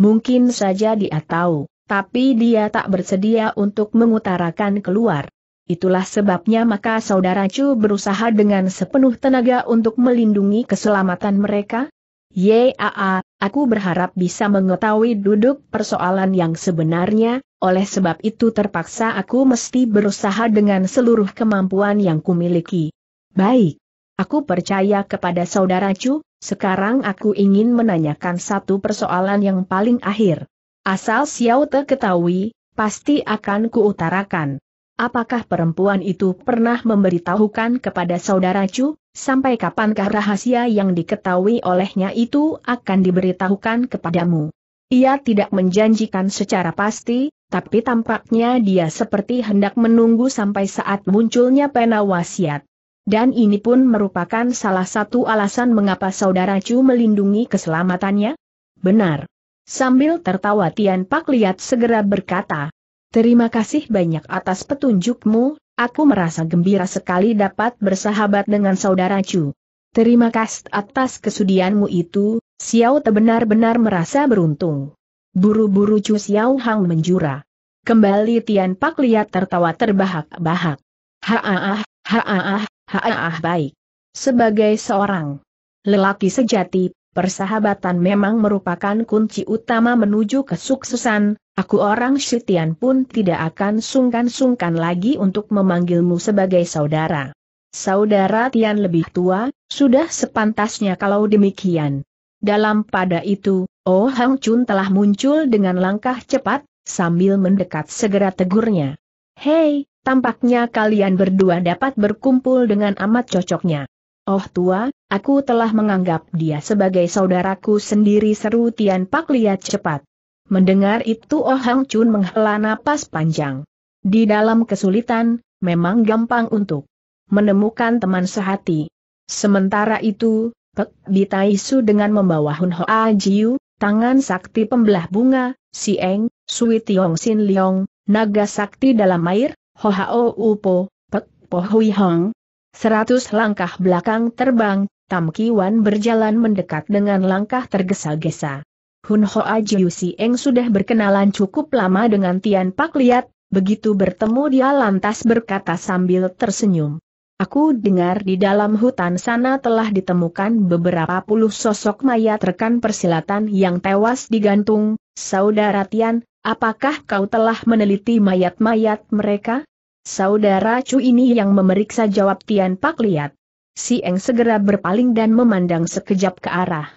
Mungkin saja dia tahu, tapi dia tak bersedia untuk mengutarakan keluar. Itulah sebabnya maka saudara Chu berusaha dengan sepenuh tenaga untuk melindungi keselamatan mereka. Yaa, aku berharap bisa mengetahui duduk persoalan yang sebenarnya, oleh sebab itu terpaksa aku mesti berusaha dengan seluruh kemampuan yang kumiliki. Baik. Aku percaya kepada saudara Chu, sekarang aku ingin menanyakan satu persoalan yang paling akhir. Asal Xiao Te ketahui, pasti akan kuutarakan. Apakah perempuan itu pernah memberitahukan kepada saudara Chu, sampai kapankah rahasia yang diketahui olehnya itu akan diberitahukan kepadamu? Ia tidak menjanjikan secara pasti, tapi tampaknya dia seperti hendak menunggu sampai saat munculnya pena wasiat. Dan ini pun merupakan salah satu alasan mengapa saudara Chu melindungi keselamatannya? Benar. Sambil tertawa Tian Pak Liat segera berkata, Terima kasih banyak atas petunjukmu, aku merasa gembira sekali dapat bersahabat dengan saudara Chu. Terima kasih atas kesudianmu itu, Xiao Te benar-benar merasa beruntung. Buru-buru Chu Xiao Hang menjura. Kembali Tian Pak lihat tertawa terbahak-bahak. Haah, haah, haah. baik. Sebagai seorang lelaki sejati, Persahabatan memang merupakan kunci utama menuju kesuksesan, aku orang Shitian pun tidak akan sungkan-sungkan lagi untuk memanggilmu sebagai saudara. Saudara Tian lebih tua, sudah sepantasnya kalau demikian. Dalam pada itu, Oh Hang Chun telah muncul dengan langkah cepat, sambil mendekat segera tegurnya. Hei, tampaknya kalian berdua dapat berkumpul dengan amat cocoknya. Oh tua, aku telah menganggap dia sebagai saudaraku sendiri seru Tian Pak lihat cepat. Mendengar itu Oh Hang Chun menghela napas panjang. Di dalam kesulitan, memang gampang untuk menemukan teman sehati. Sementara itu, Pek Ditaisu dengan membawa Hun Hoa Jiu, tangan sakti pembelah bunga, Si Eng, Sui Tiong Sin Leong, naga sakti dalam air, Ho Hao Upo, Pek Po Hui Hong, Seratus langkah belakang terbang, Tam Kiwan berjalan mendekat dengan langkah tergesa-gesa. Hun Hoa Jiu Eng sudah berkenalan cukup lama dengan Tian Pak Liat, begitu bertemu dia lantas berkata sambil tersenyum. Aku dengar di dalam hutan sana telah ditemukan beberapa puluh sosok mayat rekan persilatan yang tewas digantung, Saudara Tian, apakah kau telah meneliti mayat-mayat mereka? Saudara Chu ini yang memeriksa jawab Tian Pak Liat. Si Eng segera berpaling dan memandang sekejap ke arah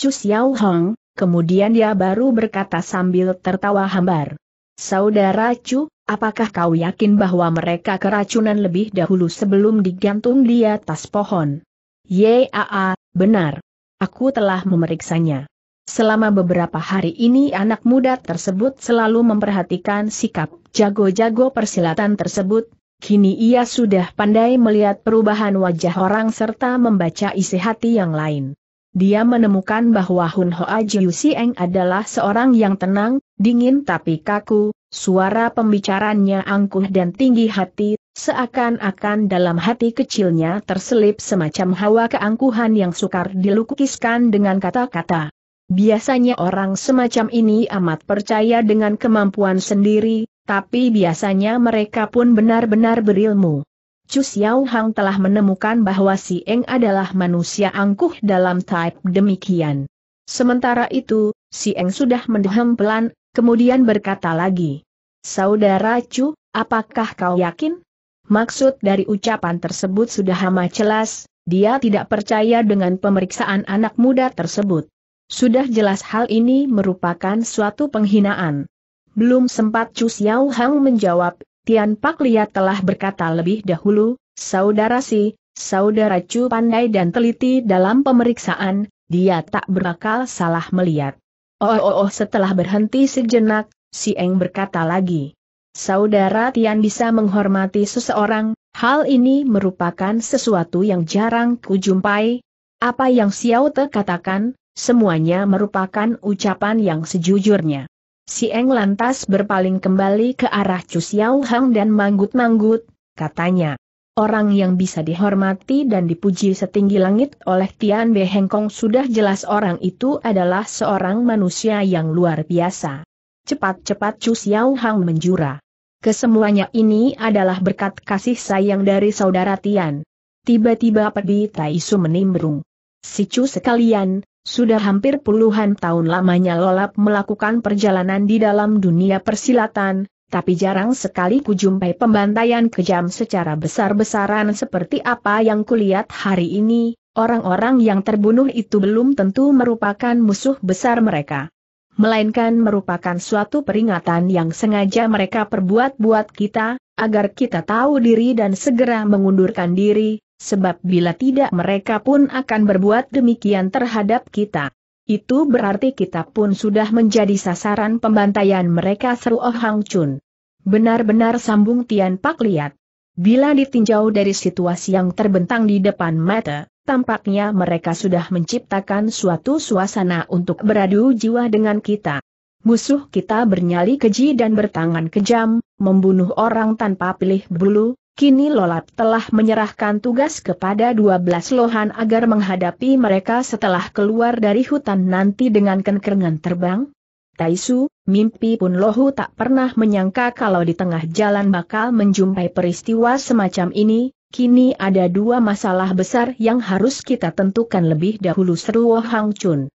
Chu Xiao Hong, kemudian dia baru berkata sambil tertawa hambar. Saudara Chu, apakah kau yakin bahwa mereka keracunan lebih dahulu sebelum digantung di atas pohon? Yaa, benar. Aku telah memeriksanya. Selama beberapa hari ini anak muda tersebut selalu memperhatikan sikap jago-jago persilatan tersebut, kini ia sudah pandai melihat perubahan wajah orang serta membaca isi hati yang lain. Dia menemukan bahwa Hun Hoa Jiu Sieng adalah seorang yang tenang, dingin tapi kaku, suara pembicaranya angkuh dan tinggi hati, seakan-akan dalam hati kecilnya terselip semacam hawa keangkuhan yang sukar dilukiskan dengan kata-kata. Biasanya orang semacam ini amat percaya dengan kemampuan sendiri, tapi biasanya mereka pun benar-benar berilmu. Chu Xiao Hang telah menemukan bahwa si Eng adalah manusia angkuh dalam type demikian. Sementara itu, si Eng sudah mendehem pelan, kemudian berkata lagi. Saudara Chu, apakah kau yakin? Maksud dari ucapan tersebut sudah amat jelas, dia tidak percaya dengan pemeriksaan anak muda tersebut. Sudah jelas hal ini merupakan suatu penghinaan. Belum sempat Chu Xiao Hang menjawab, Tian Pak Liat telah berkata lebih dahulu, Saudara Si, Saudara Chu pandai dan teliti dalam pemeriksaan, dia tak berakal salah melihat. Oh oh oh setelah berhenti sejenak, Si Eng berkata lagi. Saudara Tian bisa menghormati seseorang, hal ini merupakan sesuatu yang jarang kujumpai. Apa yang Xiao Te katakan, semuanya merupakan ucapan yang sejujurnya. Si Eng lantas berpaling kembali ke arah Chu Xiao Hang dan manggut-manggut, katanya. Orang yang bisa dihormati dan dipuji setinggi langit oleh Tian Be Hengkong sudah jelas orang itu adalah seorang manusia yang luar biasa. Cepat-cepat Chu Xiao Hang menjura. Kesemuanya ini adalah berkat kasih sayang dari saudara Tian. Tiba-tiba pedih Taisu menimbrung. Sicu sekalian, sudah hampir puluhan tahun lamanya Lolap melakukan perjalanan di dalam dunia persilatan, tapi jarang sekali kujumpai pembantaian kejam secara besar-besaran seperti apa yang kulihat hari ini, orang-orang yang terbunuh itu belum tentu merupakan musuh besar mereka. Melainkan merupakan suatu peringatan yang sengaja mereka perbuat buat kita, agar kita tahu diri dan segera mengundurkan diri, sebab bila tidak mereka pun akan berbuat demikian terhadap kita. Itu berarti kita pun sudah menjadi sasaran pembantaian mereka seru Oh Hang Chun. Benar-benar sambung Tian Pak lihat. Bila ditinjau dari situasi yang terbentang di depan mata, tampaknya mereka sudah menciptakan suatu suasana untuk beradu jiwa dengan kita. Musuh kita bernyali keji dan bertangan kejam, membunuh orang tanpa pilih bulu, Kini Lolap telah menyerahkan tugas kepada 12 lohan agar menghadapi mereka setelah keluar dari hutan nanti dengan kenkerengan terbang. Taisu, mimpi pun Lohu tak pernah menyangka kalau di tengah jalan bakal menjumpai peristiwa semacam ini, kini ada dua masalah besar yang harus kita tentukan lebih dahulu seru Wo Chun.